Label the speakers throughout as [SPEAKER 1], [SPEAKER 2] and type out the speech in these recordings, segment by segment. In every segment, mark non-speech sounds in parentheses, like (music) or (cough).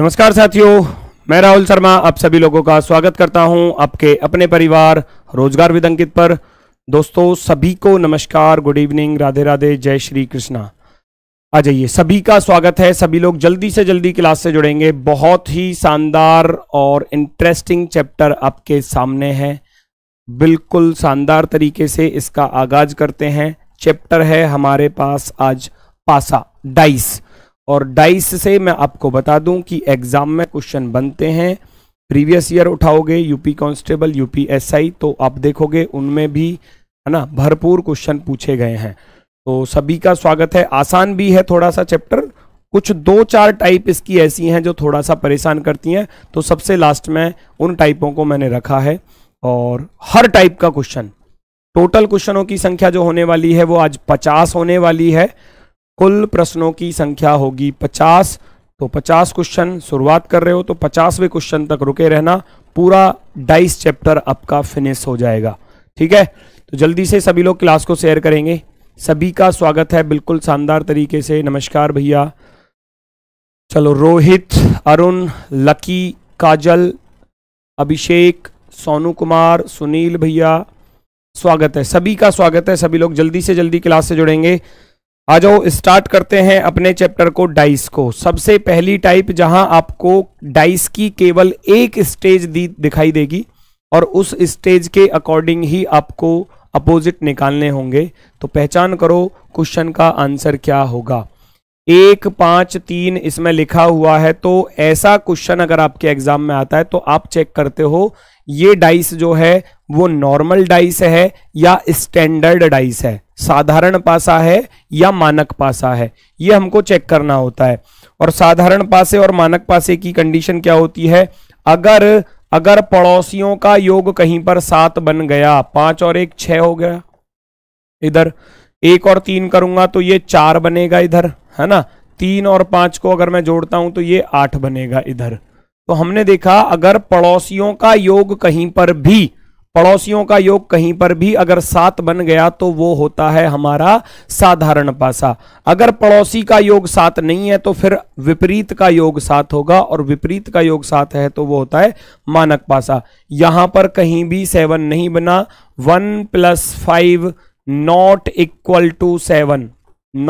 [SPEAKER 1] नमस्कार साथियों
[SPEAKER 2] मैं राहुल शर्मा आप सभी लोगों का स्वागत करता हूं आपके अपने परिवार रोजगार विदंकित पर दोस्तों सभी को नमस्कार गुड इवनिंग राधे राधे जय श्री कृष्णा आ जाइए सभी का स्वागत है सभी लोग जल्दी से जल्दी क्लास से जुड़ेंगे बहुत ही शानदार और इंटरेस्टिंग चैप्टर आपके सामने है बिल्कुल शानदार तरीके से इसका आगाज करते हैं चैप्टर है हमारे पास आज पासा डाइस और डाइस से मैं आपको बता दूं कि एग्ज़ाम में क्वेश्चन बनते हैं प्रीवियस ईयर उठाओगे यूपी कांस्टेबल यूपी तो आप देखोगे उनमें भी है ना भरपूर क्वेश्चन पूछे गए हैं तो सभी का स्वागत है आसान भी है थोड़ा सा चैप्टर कुछ दो चार टाइप इसकी ऐसी हैं जो थोड़ा सा परेशान करती हैं तो सबसे लास्ट में उन टाइपों को मैंने रखा है और हर टाइप का क्वेश्चन टोटल क्वेश्चनों की संख्या जो होने वाली है वो आज पचास होने वाली है कुल प्रश्नों की संख्या होगी पचास तो पचास क्वेश्चन शुरुआत कर रहे हो तो पचासवें क्वेश्चन तक रुके रहना पूरा डाइस चैप्टर आपका फिनिश हो जाएगा ठीक है तो जल्दी से सभी लोग क्लास को शेयर करेंगे सभी का स्वागत है बिल्कुल शानदार तरीके से नमस्कार भैया चलो रोहित अरुण लकी काजल अभिषेक सोनू कुमार सुनील भैया स्वागत है सभी का स्वागत है सभी लोग जल्दी से जल्दी क्लास से जुड़ेंगे आ जाओ स्टार्ट करते हैं अपने चैप्टर को डाइस को सबसे पहली टाइप जहां आपको डाइस की केवल एक स्टेज दी दिखाई देगी और उस स्टेज के अकॉर्डिंग ही आपको अपोजिट निकालने होंगे तो पहचान करो क्वेश्चन का आंसर क्या होगा एक पाँच तीन इसमें लिखा हुआ है तो ऐसा क्वेश्चन अगर आपके एग्जाम में आता है तो आप चेक करते हो ये डाइस जो है वो नॉर्मल डाइस है या स्टैंडर्ड डाइस है साधारण पासा है या मानक पासा है ये हमको चेक करना होता है और साधारण पासे और मानक पासे की कंडीशन क्या होती है अगर अगर पड़ोसियों का योग कहीं पर सात बन गया पांच और एक छह हो गया इधर एक और तीन करूंगा तो ये चार बनेगा इधर है ना तीन और पांच को अगर मैं जोड़ता हूं तो ये आठ बनेगा इधर तो हमने देखा अगर पड़ोसियों का योग कहीं पर भी पड़ोसियों का योग कहीं पर भी अगर सात बन गया तो वो होता है हमारा साधारण पासा अगर पड़ोसी का योग सात नहीं है तो फिर विपरीत का योग सात होगा और विपरीत का योग सात है तो वो होता है मानक पासा यहां पर कहीं भी सेवन नहीं बना one plus five not equal to seven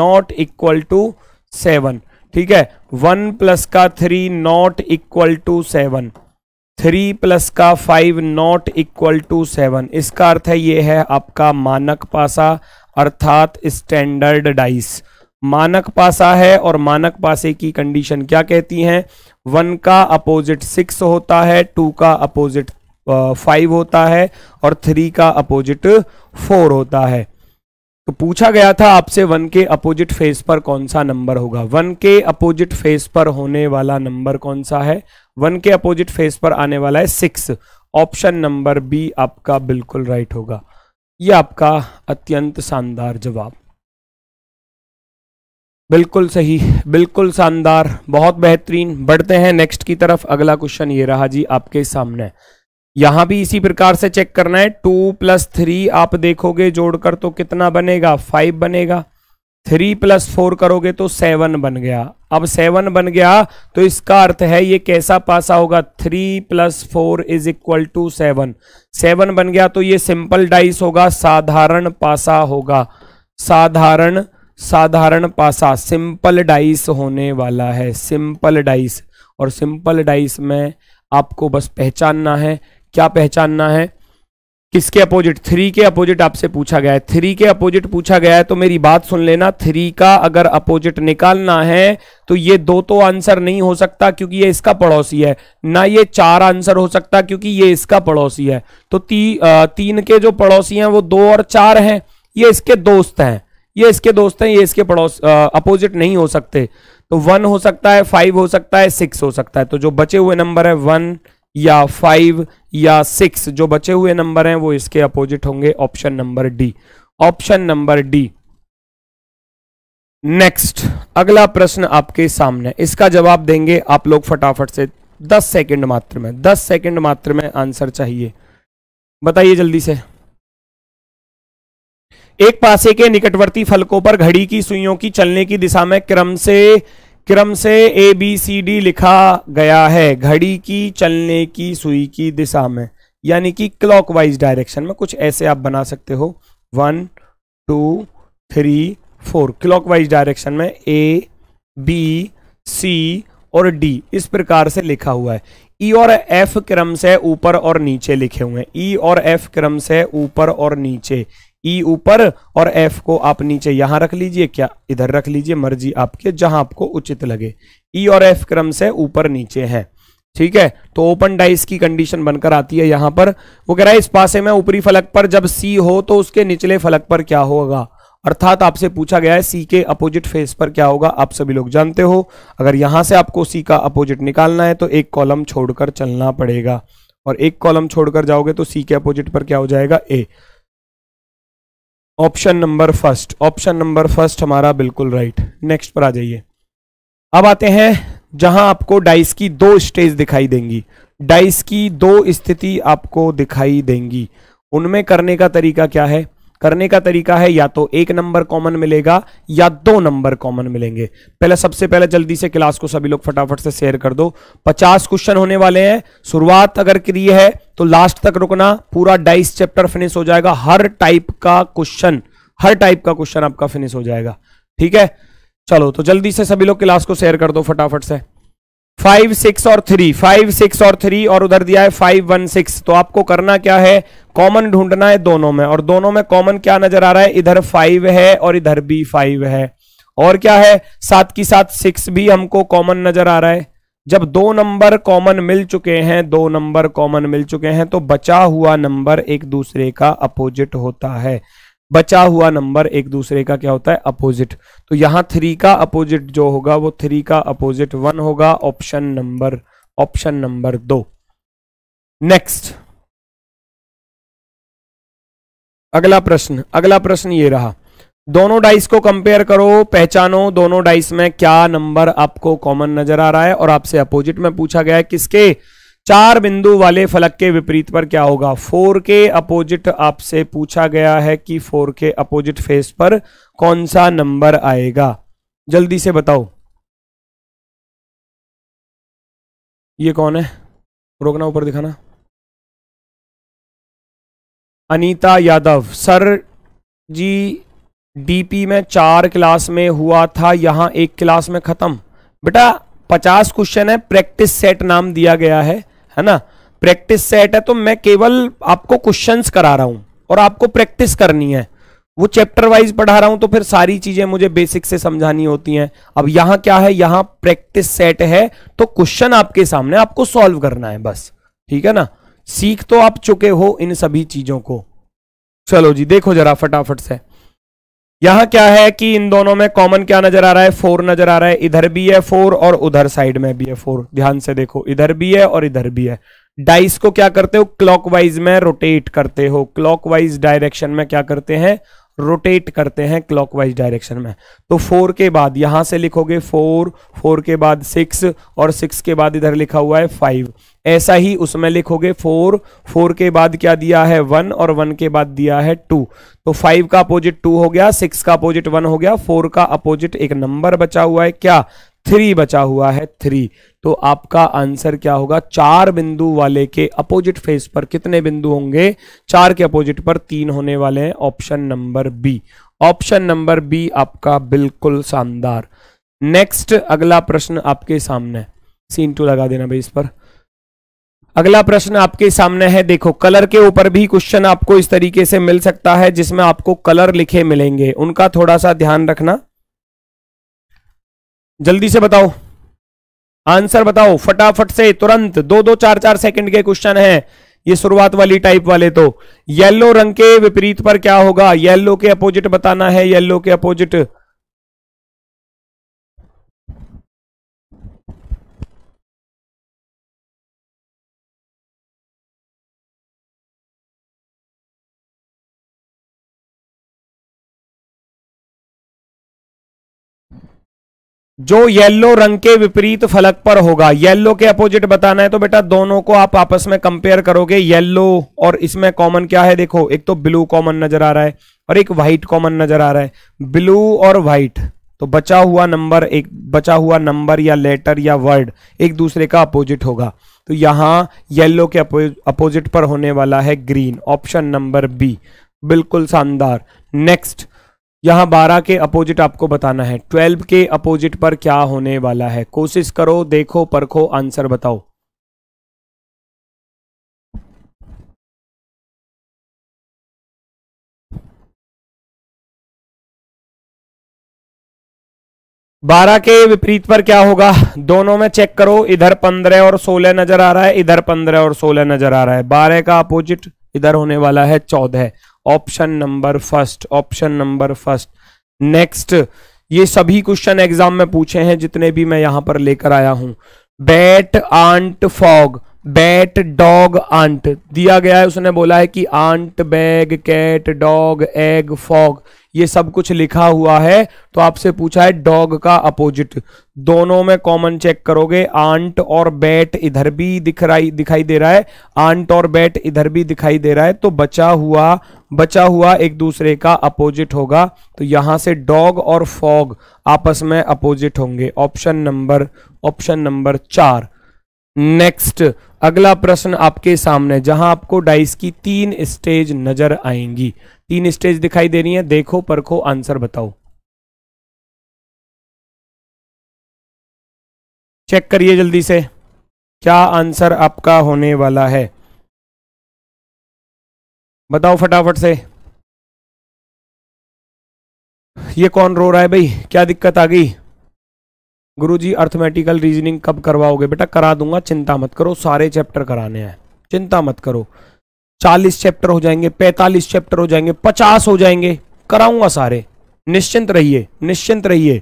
[SPEAKER 2] not equal to seven ठीक है वन प्लस का three not equal to seven three plus का five not equal to seven इसका अर्थ है ये है आपका मानक पासा अर्थात स्टैंडर्ड डाइस मानक पासा है और मानक पासे की कंडीशन क्या कहती है वन का अपोजिट सिक्स होता है टू का अपोजिट फाइव होता है और थ्री का अपोजिट फोर होता है तो पूछा गया था आपसे वन के अपोजिट फेस पर कौन सा नंबर होगा वन के अपोजिट फेस पर होने वाला नंबर कौन सा है वन के अपोजिट फेस पर आने वाला है सिक्स ऑप्शन नंबर बी आपका बिल्कुल राइट होगा यह आपका अत्यंत शानदार जवाब बिल्कुल सही बिल्कुल शानदार बहुत बेहतरीन बढ़ते हैं नेक्स्ट की तरफ अगला क्वेश्चन ये रहा जी आपके सामने यहां भी इसी प्रकार से चेक करना है टू प्लस थ्री आप देखोगे जोड़कर तो कितना बनेगा फाइव बनेगा थ्री प्लस फोर करोगे तो सेवन बन गया अब सेवन बन गया तो इसका अर्थ है ये कैसा पासा होगा three plus four is equal to seven seven बन गया तो ये सिंपल डाइस होगा साधारण पासा होगा साधारण साधारण पासा सिंपल डाइस होने वाला है सिंपल डाइस और सिंपल डाइस में आपको बस पहचानना है क्या पहचानना है किसके अपोजिट थ्री के अपोजिट आपसे पूछा गया है थ्री के अपोजिट पूछा गया है तो मेरी बात सुन लेना थ्री का अगर अपोजिट निकालना है तो ये दो तो आंसर नहीं हो सकता क्योंकि ये इसका पड़ोसी है ना ये चार आंसर हो सकता क्योंकि ये इसका पड़ोसी है तो ती, आ, तीन के जो पड़ोसी हैं वो दो और चार हैं ये इसके दोस्त हैं ये इसके दोस्त हैं ये इसके पड़ोस अपोजिट नहीं हो सकते तो वन हो सकता है फाइव हो सकता है सिक्स हो सकता है तो जो बचे हुए नंबर है वन या फाइव या सिक्स जो बचे हुए नंबर हैं वो इसके अपोजिट होंगे option number D option number D next अगला प्रश्न आपके सामने इसका जवाब देंगे आप लोग फटाफट से दस सेकंड मात्र में दस सेकंड मात्र में आंसर चाहिए बताइए जल्दी से एक पासे के निकटवर्ती फलकों पर घड़ी की सुइयों की चलने की दिशा में क्रम से क्रम से ए बी सी डी लिखा गया है घड़ी की चलने की सुई की दिशा में यानी कि क्लॉकवाइज डायरेक्शन में कुछ ऐसे आप बना सकते हो one two three four clockwise direction में ए बी सी और डी इस प्रकार से लिखा हुआ है ई e और एफ क्रम से ऊपर और नीचे लिखे हुए हैं ई e और एफ क्रम से ऊपर और नीचे ई ऊपर और एफ को आप नीचे यहां रख लीजिए क्या इधर रख लीजिए मर्जी आपके जहां आपको उचित लगे ई और एफ क्रम से ऊपर नीचे है ठीक है तो ओपन डाइस की कंडीशन बनकर आती है यहां पर वो कह रहा है इस पासे में ऊपरी फलक पर जब सी हो तो उसके निचले फलक पर क्या होगा अर्थात आपसे पूछा गया है सी के अपोजिट फेस पर क्या होगा आप सभी लोग जानते हो अगर यहां से आपको सी का अपोजिट निकालना है तो एक कॉलम छोड़कर चलना पड़ेगा और एक कॉलम छोड़कर जाओगे तो सी के अपोजिट पर क्या हो जाएगा A option number first option number first हमारा बिल्कुल राइट नेक्स्ट पर आ जाइए अब आते हैं जहां आपको डाइस की दो स्टेज दिखाई देंगी डाइस की दो स्थिति आपको दिखाई देंगी उनमें करने का तरीका क्या है करने का तरीका है या तो एक नंबर कॉमन मिलेगा या दो नंबर कॉमन मिलेंगे पहले सबसे पहले जल्दी से क्लास को सभी लोग फटाफट से शेयर कर दो 50 क्वेश्चन होने वाले हैं शुरुआत अगर की है तो लास्ट तक रुकना पूरा डाइस चैप्टर फिनिश हो जाएगा हर टाइप का क्वेश्चन हर टाइप का क्वेश्चन आपका फिनिश हो जाएगा ठीक है चलो तो जल्दी से सभी लोग क्लास को शेयर कर दो फटाफट से फाइव सिक्स और थ्री फाइव सिक्स और थ्री और उधर दिया है फाइव वन सिक्स तो आपको करना क्या है कॉमन ढूंढना है दोनों में और दोनों में कॉमन क्या नजर आ रहा है इधर फाइव है और इधर भी फाइव है और क्या है साथ की साथ सिक्स भी हमको कॉमन नजर आ रहा है जब दो नंबर कॉमन मिल चुके हैं दो नंबर कॉमन मिल चुके हैं तो बचा हुआ नंबर एक दूसरे का अपोजिट होता है बचा हुआ नंबर एक दूसरे का क्या होता है अपोजिट तो यहां थ्री का अपोजिट जो होगा वो थ्री का अपोजिट वन होगा ऑप्शन नंबर ऑप्शन नंबर
[SPEAKER 1] दो नेक्स्ट अगला प्रश्न अगला प्रश्न ये रहा दोनों डाइस को कंपेयर करो पहचानो दोनों
[SPEAKER 2] डाइस में क्या नंबर आपको कॉमन नजर आ रहा है और आपसे अपोजिट में पूछा गया है किसके चार बिंदु वाले फलक के विपरीत पर क्या होगा फोर के अपोजिट आपसे पूछा गया है कि फोर के अपोजिट फेस पर कौन सा नंबर आएगा जल्दी
[SPEAKER 1] से बताओ ये कौन है रोकना ऊपर दिखाना अनीता यादव
[SPEAKER 2] सर जी डीपी में चार क्लास में हुआ था यहां एक क्लास में ख़त्म बेटा पचास क्वेश्चन है प्रैक्टिस सेट नाम दिया गया है है ना प्रैक्टिस सेट है तो मैं केवल आपको क्वेश्चंस करा रहा हूं और आपको प्रैक्टिस करनी है वो चैप्टर वाइज पढ़ा रहा हूं तो फिर सारी चीजें मुझे बेसिक से समझानी होती हैं अब यहां क्या है यहां प्रैक्टिस सेट है तो क्वेश्चन आपके सामने आपको सॉल्व करना है बस ठीक है ना सीख तो आप चुके हो इन सभी चीजों को चलो जी देखो जरा फटाफट से यहां क्या है कि इन दोनों में कॉमन क्या नजर आ रहा है फोर नजर आ रहा है इधर भी है फोर और उधर साइड में भी है फोर ध्यान से देखो इधर भी है और इधर भी है डाइस को क्या करते हो क्लॉकवाइज में रोटेट करते हो क्लॉकवाइज डायरेक्शन में क्या करते हैं रोटेट करते हैं क्लॉकवाइज डायरेक्शन में तो फोर के बाद यहां से लिखोगे फोर फोर के बाद सिक्स और सिक्स के बाद इधर लिखा हुआ है फाइव ऐसा ही उसमें लिखोगे फोर फोर के बाद क्या दिया है वन और वन के बाद दिया है टू तो फाइव का अपोजिट टू हो गया सिक्स का अपोजिट वन हो गया फोर का अपोजिट एक नंबर बचा हुआ है क्या थ्री बचा हुआ है थ्री तो आपका आंसर क्या होगा चार बिंदु वाले के अपोजिट फेस पर कितने बिंदु होंगे चार के अपोजिट पर तीन होने वाले हैं option number B option number B आपका बिल्कुल शानदार नेक्स्ट अगला प्रश्न आपके सामने सीन टू लगा देना भाई इस पर अगला प्रश्न आपके सामने है देखो कलर के ऊपर भी क्वेश्चन आपको इस तरीके से मिल सकता है जिसमें आपको कलर लिखे मिलेंगे उनका थोड़ा सा ध्यान रखना जल्दी से बताओ आंसर बताओ फटाफट से तुरंत दो दो चार चार सेकंड के क्वेश्चन हैं ये शुरुआत वाली टाइप वाले तो येलो रंग के विपरीत पर
[SPEAKER 1] क्या होगा येलो के अपोजिट बताना है येलो के अपोजिट जो येलो रंग के विपरीत फलक पर होगा येलो के अपोजिट बताना है तो बेटा दोनों
[SPEAKER 2] को आप आपस में कंपेयर करोगे येलो और इसमें कॉमन क्या है देखो एक तो ब्लू कॉमन नजर आ रहा है और एक व्हाइट कॉमन नजर आ रहा है ब्लू और व्हाइट तो बचा हुआ नंबर एक बचा हुआ नंबर या लेटर या वर्ड एक दूसरे का अपोजिट होगा तो यहां येलो के अपोजिट पर होने वाला है ग्रीन ऑप्शन नंबर बी बिल्कुल शानदार नेक्स्ट यहां 12 के अपोजिट आपको बताना है 12 के
[SPEAKER 1] अपोजिट पर क्या होने वाला है कोशिश करो देखो परखो आंसर बताओ बारह के विपरीत पर क्या होगा दोनों में चेक करो इधर पंद्रह और सोलह नजर आ रहा है
[SPEAKER 2] इधर पंद्रह और सोलह नजर आ रहा है बारह का अपोजिट इधर होने वाला है चौदह option number first option number first next ये सभी क्वेश्चन एग्जाम में पूछे हैं जितने भी मैं यहां पर लेकर आया हूं bat ant fog bat dog ant दिया गया है उसने बोला है कि ant bag cat dog egg fog ये सब कुछ लिखा हुआ है तो आपसे पूछा है डॉग का अपोजिट दोनों में कॉमन चेक करोगे आंट और बैट इधर भी दिख रही दिखाई दे रहा है आंट और बैट इधर भी दिखाई दे रहा है तो बचा हुआ बचा हुआ एक दूसरे का अपोजिट होगा तो यहां से डॉग और फॉग आपस में अपोजिट होंगे ऑप्शन नंबर ऑप्शन नंबर चार नेक्स्ट अगला प्रश्न आपके सामने जहां आपको डाइस की तीन स्टेज नजर आएंगी
[SPEAKER 1] तीन स्टेज दिखाई दे रही है देखो परखो आंसर बताओ चेक करिए जल्दी से क्या आंसर आपका होने वाला है बताओ फटाफट से ये कौन रो रहा है भाई क्या दिक्कत आ गई
[SPEAKER 2] गुरुजी अर्थमेटिकल रीजनिंग कब करवाओगे बेटा करा दूंगा चिंता मत करो सारे चैप्टर कराने हैं चिंता मत करो चालीस चैप्टर हो जाएंगे पैंतालीस चैप्टर हो जाएंगे पचास हो जाएंगे कराऊंगा सारे निश्चिंत रहिए निश्चिंत रहिए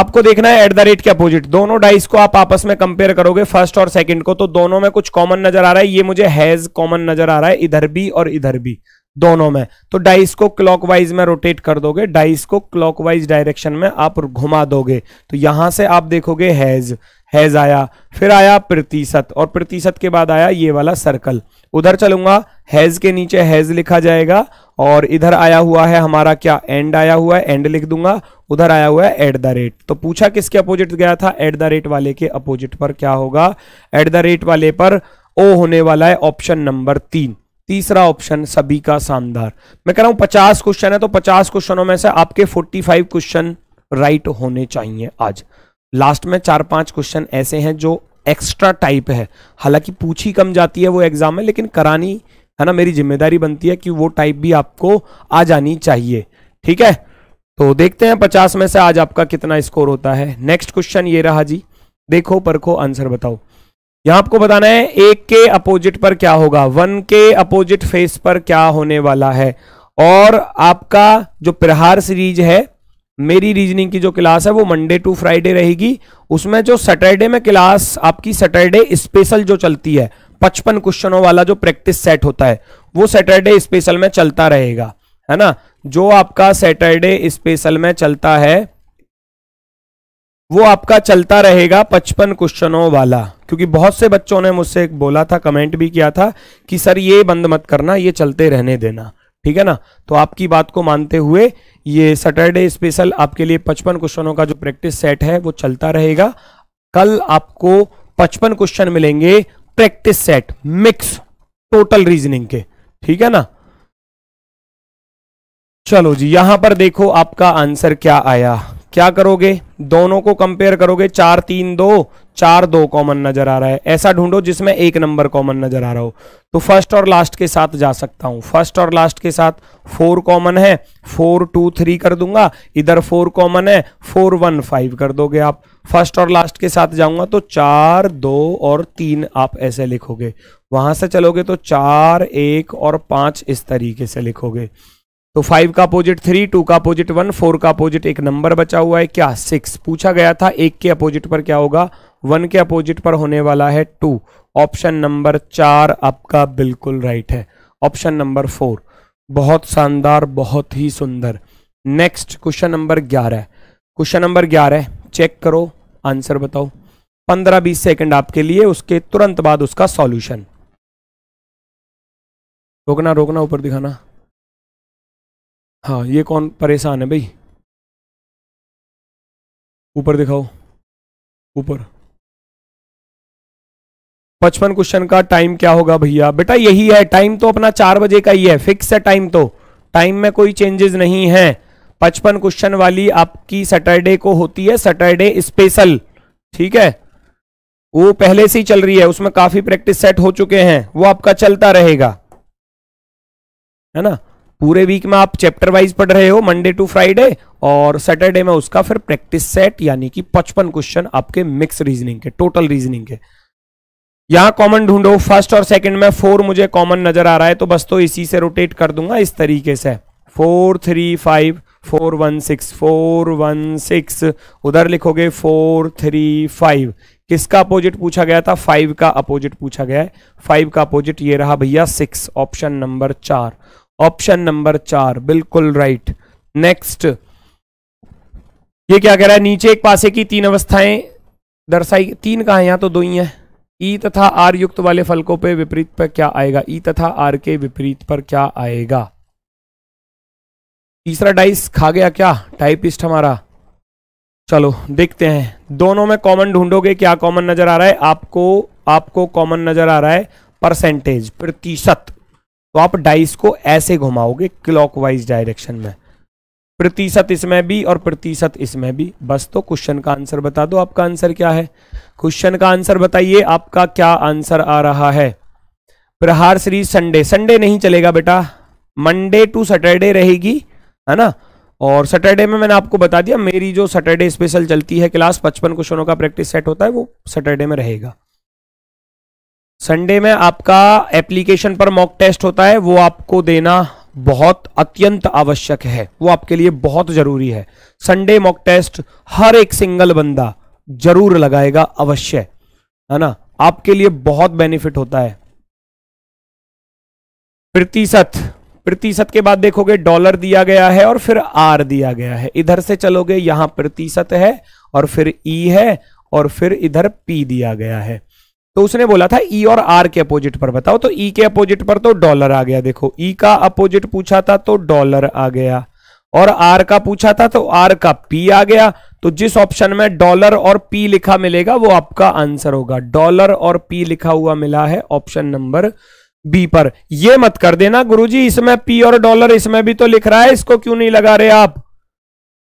[SPEAKER 2] आपको देखना है एट द रेट के अपोजिट दोनों डाइस को आप आपस में कंपेयर करोगे फर्स्ट और सेकंड को तो दोनों में कुछ कॉमन नजर आ रहा है ये मुझे हैज कॉमन नजर आ रहा है इधर भी और इधर भी दोनों में तो डाइस को क्लॉकवाइज में रोटेट कर दोगे डाइस को क्लॉकवाइज डायरेक्शन में आप घुमा दोगे तो यहां से आप देखोगे हैज हैज आया फिर आया प्रतिशत और प्रतिशत के बाद आया ये वाला सर्कल उधर चलूंगा हैज के नीचे हैज लिखा जाएगा और इधर आया हुआ है हमारा क्या एंड आया हुआ है एंड लिख दूंगा उधर आया हुआ है एट द रेट तो पूछा किसके अपोजिट गया था एट द रेट वाले के अपोजिट पर क्या होगा एट द रेट वाले पर ओ होने वाला है ऑप्शन नंबर तीन तीसरा ऑप्शन सभी का शानदार मैं कह रहा हूं पचास क्वेश्चन है तो पचास क्वेश्चनों में से आपके फोर्टी फाइव क्वेश्चन राइट होने चाहिए आज लास्ट में चार पांच क्वेश्चन ऐसे हैं जो एक्स्ट्रा टाइप है हालांकि पूछी कम जाती है वो एग्जाम में लेकिन करानी है ना मेरी जिम्मेदारी बनती है कि वो टाइप भी आपको आ जानी चाहिए ठीक है तो देखते हैं पचास में से आज आपका कितना स्कोर होता है नेक्स्ट क्वेश्चन ये रहा जी देखो परखो आंसर बताओ यहां आपको बताना है एक के अपोजिट पर क्या होगा वन के अपोजिट फेस पर क्या होने वाला है और आपका जो प्रहार सीरीज है मेरी रीजनिंग की जो क्लास है वो मंडे टू फ्राइडे रहेगी उसमें जो सैटरडे में क्लास आपकी सैटरडे स्पेशल जो चलती है पचपन क्वेश्चनों वाला जो प्रैक्टिस सेट होता है वो सैटरडे स्पेशल में चलता रहेगा है ना जो आपका सैटरडे स्पेशल में चलता है वो आपका चलता रहेगा पचपन क्वेश्चनों वाला क्योंकि बहुत से बच्चों ने मुझसे बोला था कमेंट भी किया था कि सर ये बंद मत करना ये चलते रहने देना ठीक है ना तो आपकी बात को मानते हुए ये सैटरडे स्पेशल आपके लिए पचपन क्वेश्चनों का जो प्रैक्टिस सेट है वो चलता रहेगा कल आपको पचपन क्वेश्चन मिलेंगे practice set mix total reasoning के ठीक है ना चलो जी यहां पर देखो आपका आंसर क्या आया क्या करोगे दोनों को कंपेयर करोगे चार तीन दो चार दो कॉमन नजर आ रहा है ऐसा ढूंढो जिसमें एक नंबर कॉमन नजर आ रहा हो तो फर्स्ट और लास्ट के साथ जा सकता हूं फर्स्ट और लास्ट के साथ फोर कॉमन है फोर टू थ्री कर दूंगा इधर फोर कॉमन है फोर वन फाइव कर दोगे आप फर्स्ट और लास्ट के साथ जाऊंगा तो चार दो और तीन आप ऐसे लिखोगे वहां से चलोगे तो चार एक और पांच इस तरीके से लिखोगे तो फाइव का अपोजिट थ्री टू का अपोजिट वन फोर का अपोजिट एक नंबर बचा हुआ है क्या सिक्स पूछा गया था एक के अपोजिट पर क्या होगा वन के अपोजिट पर होने वाला है टू ऑप्शन नंबर चार आपका बिल्कुल राइट है ऑप्शन नंबर फोर बहुत शानदार बहुत ही सुंदर नेक्स्ट क्वेश्चन नंबर ग्यारह क्वेश्चन नंबर ग्यारह चेक करो आंसर बताओ पंद्रह बीस सेकंड आपके लिए उसके तुरंत बाद
[SPEAKER 1] उसका सॉल्यूशन रोकना रोकना ऊपर दिखाना हाँ ये कौन परेशान है भाई ऊपर दिखाओ ऊपर पचपन
[SPEAKER 2] क्वेश्चन का टाइम क्या होगा भैया बेटा यही है टाइम तो अपना चार बजे का ही है फिक्स है टाइम तो टाइम में कोई चेंजेस नहीं है पचपन क्वेश्चन वाली आपकी सैटरडे को होती है सैटरडे स्पेशल ठीक है वो पहले से ही चल रही है उसमें काफी प्रैक्टिस सेट हो चुके हैं वो आपका चलता रहेगा है ना पूरे वीक में आप चैप्टर वाइज पढ़ रहे हो मंडे टू फ्राइडे और सैटरडे में उसका फिर प्रैक्टिस सेट यानी कि पचपन क्वेश्चन आपके मिक्स रीजनिंग के टोटल रीजनिंग के यहां कॉमन ढूंढो फर्स्ट और सेकंड में फोर मुझे कॉमन नजर आ रहा है तो बस तो इसी से रोटेट कर दूंगा इस तरीके से four three five four one six four one six उधर लिखोगे फोर थ्री फाइव किसका अपोजिट पूछा गया था फाइव का अपोजिट पूछा गया है फाइव का अपोजिट ये रहा भैया सिक्स ऑप्शन नंबर चार ऑप्शन नंबर चार बिल्कुल राइट नेक्स्ट ये क्या कह रहा है नीचे एक पासे की तीन अवस्थाएं दर्शाई तीन कहा है यहां तो दो ही हैं ई तथा आर युक्त वाले फलकों पे विपरीत पर क्या आएगा ई तथा आर के विपरीत पर क्या आएगा तीसरा डाइस खा गया क्या टाइपिस्ट हमारा चलो देखते हैं दोनों में कॉमन ढूंढोगे क्या कॉमन नजर आ रहा है आपको आपको कॉमन नजर आ रहा है परसेंटेज प्रतिशत तो आप डाइस को ऐसे घुमाओगे क्लॉकवाइज डायरेक्शन में प्रतिशत इसमें भी और प्रतिशत इसमें भी बस तो क्वेश्चन का आंसर बता दो आपका आंसर क्या है क्वेश्चन का आंसर बताइए आपका क्या आंसर आ रहा है प्रहार श्री संडे संडे नहीं चलेगा बेटा मंडे टू सैटरडे रहेगी है ना और सैटरडे में मैंने आपको बता दिया मेरी जो सैटरडे स्पेशल चलती है क्लास पचपन क्वेश्चनों का प्रैक्टिस सेट होता है वो सैटरडे में रहेगा संडे में आपका एप्लीकेशन पर मॉक टेस्ट होता है वो आपको देना बहुत अत्यंत आवश्यक है वो आपके लिए बहुत जरूरी है संडे मॉक टेस्ट हर एक सिंगल बंदा जरूर लगाएगा अवश्य है ना आपके लिए बहुत बेनिफिट होता है प्रतिशत प्रतिशत के बाद देखोगे डॉलर दिया गया है और फिर आर दिया गया है इधर से चलोगे यहां प्रतिशत है और फिर ई e है और फिर इधर पी दिया गया है तो उसने बोला था ई e और आर के अपोजिट पर बताओ तो ई e के अपोजिट पर तो डॉलर आ गया देखो ई e का अपोजिट पूछा था तो डॉलर आ गया और आर का पूछा था तो आर का पी आ गया तो जिस ऑप्शन में डॉलर और पी लिखा मिलेगा वो आपका आंसर होगा डॉलर और पी लिखा हुआ मिला है ऑप्शन नंबर बी पर ये मत कर देना गुरुजी इसमें पी और डॉलर इसमें भी तो लिख रहा है इसको क्यों नहीं लगा रहे आप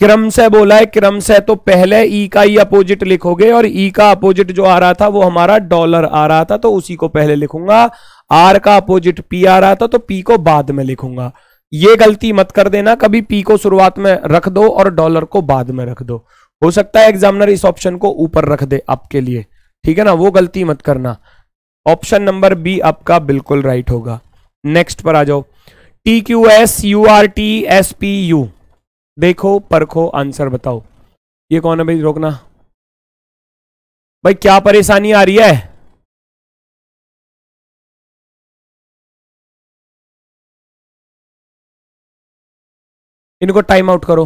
[SPEAKER 2] क्रम से बोला है क्रम से तो पहले ई e का ही अपोजिट लिखोगे और ई e का अपोजिट जो आ रहा था वो हमारा डॉलर आ रहा था तो उसी को पहले लिखूंगा आर का अपोजिट पी आ रहा था तो पी को बाद में लिखूंगा ये गलती मत कर देना कभी पी को शुरुआत में रख दो और डॉलर को बाद में रख दो हो सकता है एग्जामिनर इस ऑप्शन को ऊपर रख दे आपके लिए ठीक है ना वो गलती मत करना ऑप्शन नंबर बी आपका बिल्कुल राइट होगा नेक्स्ट पर आ जाओ T Q S U R T S P U देखो परखो आंसर बताओ ये कौन है भाई
[SPEAKER 1] रोकना भाई क्या परेशानी आ रही है इनको टाइम आउट करो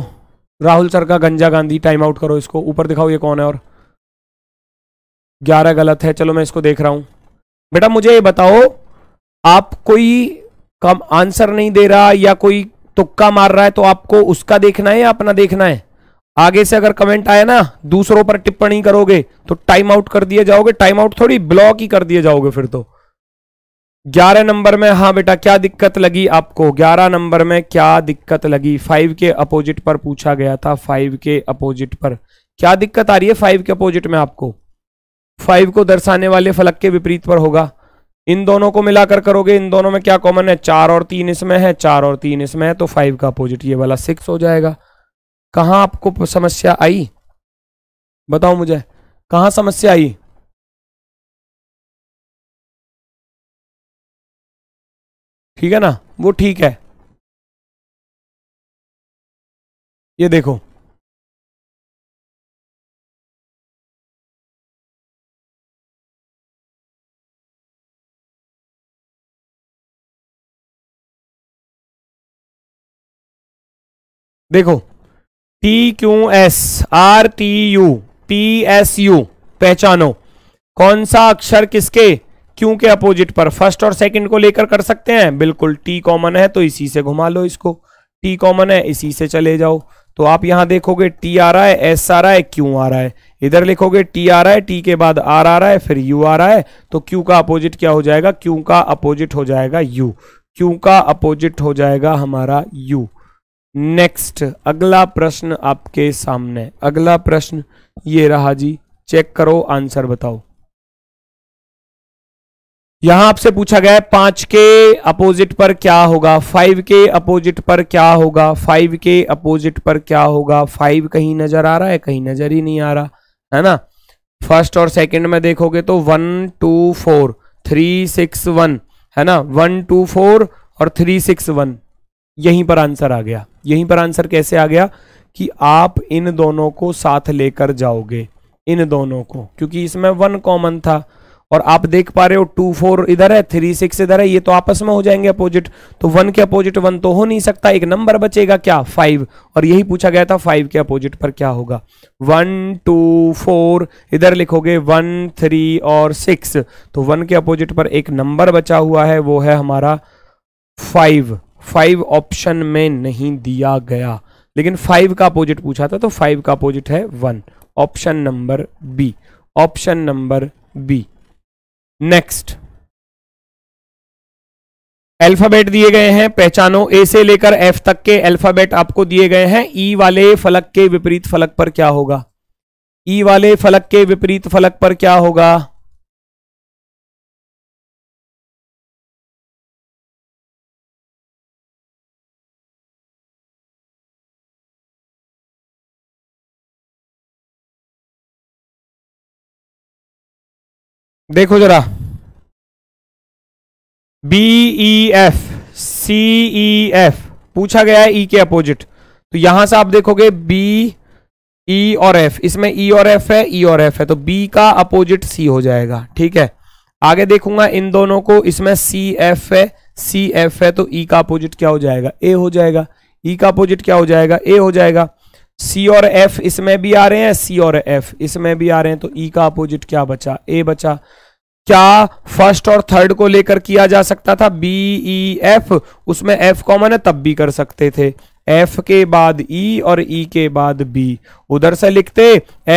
[SPEAKER 1] राहुल सर का गंजा गांधी टाइम आउट करो इसको
[SPEAKER 2] ऊपर दिखाओ ये कौन है और ग्यारह गलत है चलो मैं इसको देख रहा हूं बेटा मुझे ये बताओ आप कोई कम आंसर नहीं दे रहा या कोई तुक्का मार रहा है तो आपको उसका देखना है या अपना देखना है आगे से अगर कमेंट आया ना दूसरों पर टिप्पणी करोगे तो टाइम आउट कर दिए जाओगे टाइम आउट थोड़ी ब्लॉक ही कर दिए जाओगे फिर तो ग्यारह नंबर में हाँ बेटा क्या दिक्कत लगी आपको ग्यारह नंबर में क्या दिक्कत लगी फाइव के अपोजिट पर पूछा गया था फाइव के अपोजिट पर क्या दिक्कत आ रही है फाइव के अपोजिट में आपको फाइव को दर्शाने वाले फलक के विपरीत पर होगा इन दोनों को मिलाकर करोगे इन दोनों में क्या कॉमन है चार और तीन इसमें है चार और तीन इसमें है
[SPEAKER 1] तो फाइव का अपोजिट ये वाला सिक्स हो जाएगा कहां आपको समस्या आई बताओ मुझे कहा समस्या आई ठीक है ना वो ठीक है ये देखो देखो T Q S R T
[SPEAKER 2] U P S U पहचानो कौन सा अक्षर किसके क्यू के अपोजिट पर फर्स्ट और सेकंड को लेकर कर सकते हैं बिल्कुल टी कॉमन है तो इसी से घुमा लो इसको टी कॉमन है इसी से चले जाओ तो आप यहां देखोगे टी आ रहा है एस आ रहा है क्यू आ रहा है इधर लिखोगे टी आ रहा है टी के बाद आर आ रहा है फिर यू आ रहा है तो क्यू का अपोजिट क्या हो जाएगा क्यू का अपोजिट हो जाएगा यू क्यू का अपोजिट हो जाएगा हमारा यू नेक्स्ट अगला प्रश्न आपके सामने अगला प्रश्न ये रहा जी चेक करो आंसर बताओ यहां आपसे पूछा गया है पांच के अपोजिट पर क्या होगा फाइव के अपोजिट पर क्या होगा फाइव के अपोजिट पर क्या होगा फाइव कहीं नजर आ रहा है कहीं नजर ही नहीं आ रहा है ना फर्स्ट और सेकंड में देखोगे तो one two four three six one है ना वन टू फोर और थ्री सिक्स वन यहीं पर आंसर आ गया यहीं पर आंसर कैसे आ गया कि आप इन दोनों को साथ लेकर जाओगे इन दोनों को क्योंकि इसमें वन कॉमन था और आप देख पा रहे हो टू फोर इधर है थ्री सिक्स इधर है ये तो आपस में हो जाएंगे अपोजिट तो वन के अपोजिट वन तो हो नहीं सकता एक नंबर बचेगा क्या फाइव और यही पूछा गया था फाइव के अपोजिट पर क्या होगा वन टू फोर इधर लिखोगे वन थ्री और सिक्स तो वन के अपोजिट पर एक नंबर बचा हुआ है वो है हमारा फाइव फाइव ऑप्शन में नहीं दिया गया लेकिन फाइव का अपोजिट पूछा था तो फाइव का अपोजिट है one option number B option number B next alphabet दिए गए हैं पहचानो ए से लेकर एफ तक के अल्फाबेट आपको दिए गए हैं ई e वाले फलक के विपरीत फलक पर क्या होगा
[SPEAKER 1] ई e वाले फलक के विपरीत फलक पर क्या होगा देखो जरा B E F C E F पूछा
[SPEAKER 2] गया है ई e के अपोजिट तो यहां से आप देखोगे बी ई e और एफ इसमें ई e और एफ है ई e और एफ है तो बी का अपोजिट सी हो जाएगा ठीक है आगे देखूंगा इन दोनों को इसमें सी एफ है सी एफ है तो ई e का अपोजिट क्या हो जाएगा ए हो जाएगा ई e का अपोजिट क्या हो जाएगा ए हो जाएगा सी और एफ इसमें भी आ रहे हैं सी और एफ इसमें भी आ रहे हैं तो ई e का अपोजिट क्या बचा ए बचा क्या फर्स्ट और थर्ड को लेकर किया जा सकता था बी ई एफ उसमें एफ कॉमन है तब भी कर सकते थे एफ के बाद ई e और ई e के बाद बी उधर से लिखते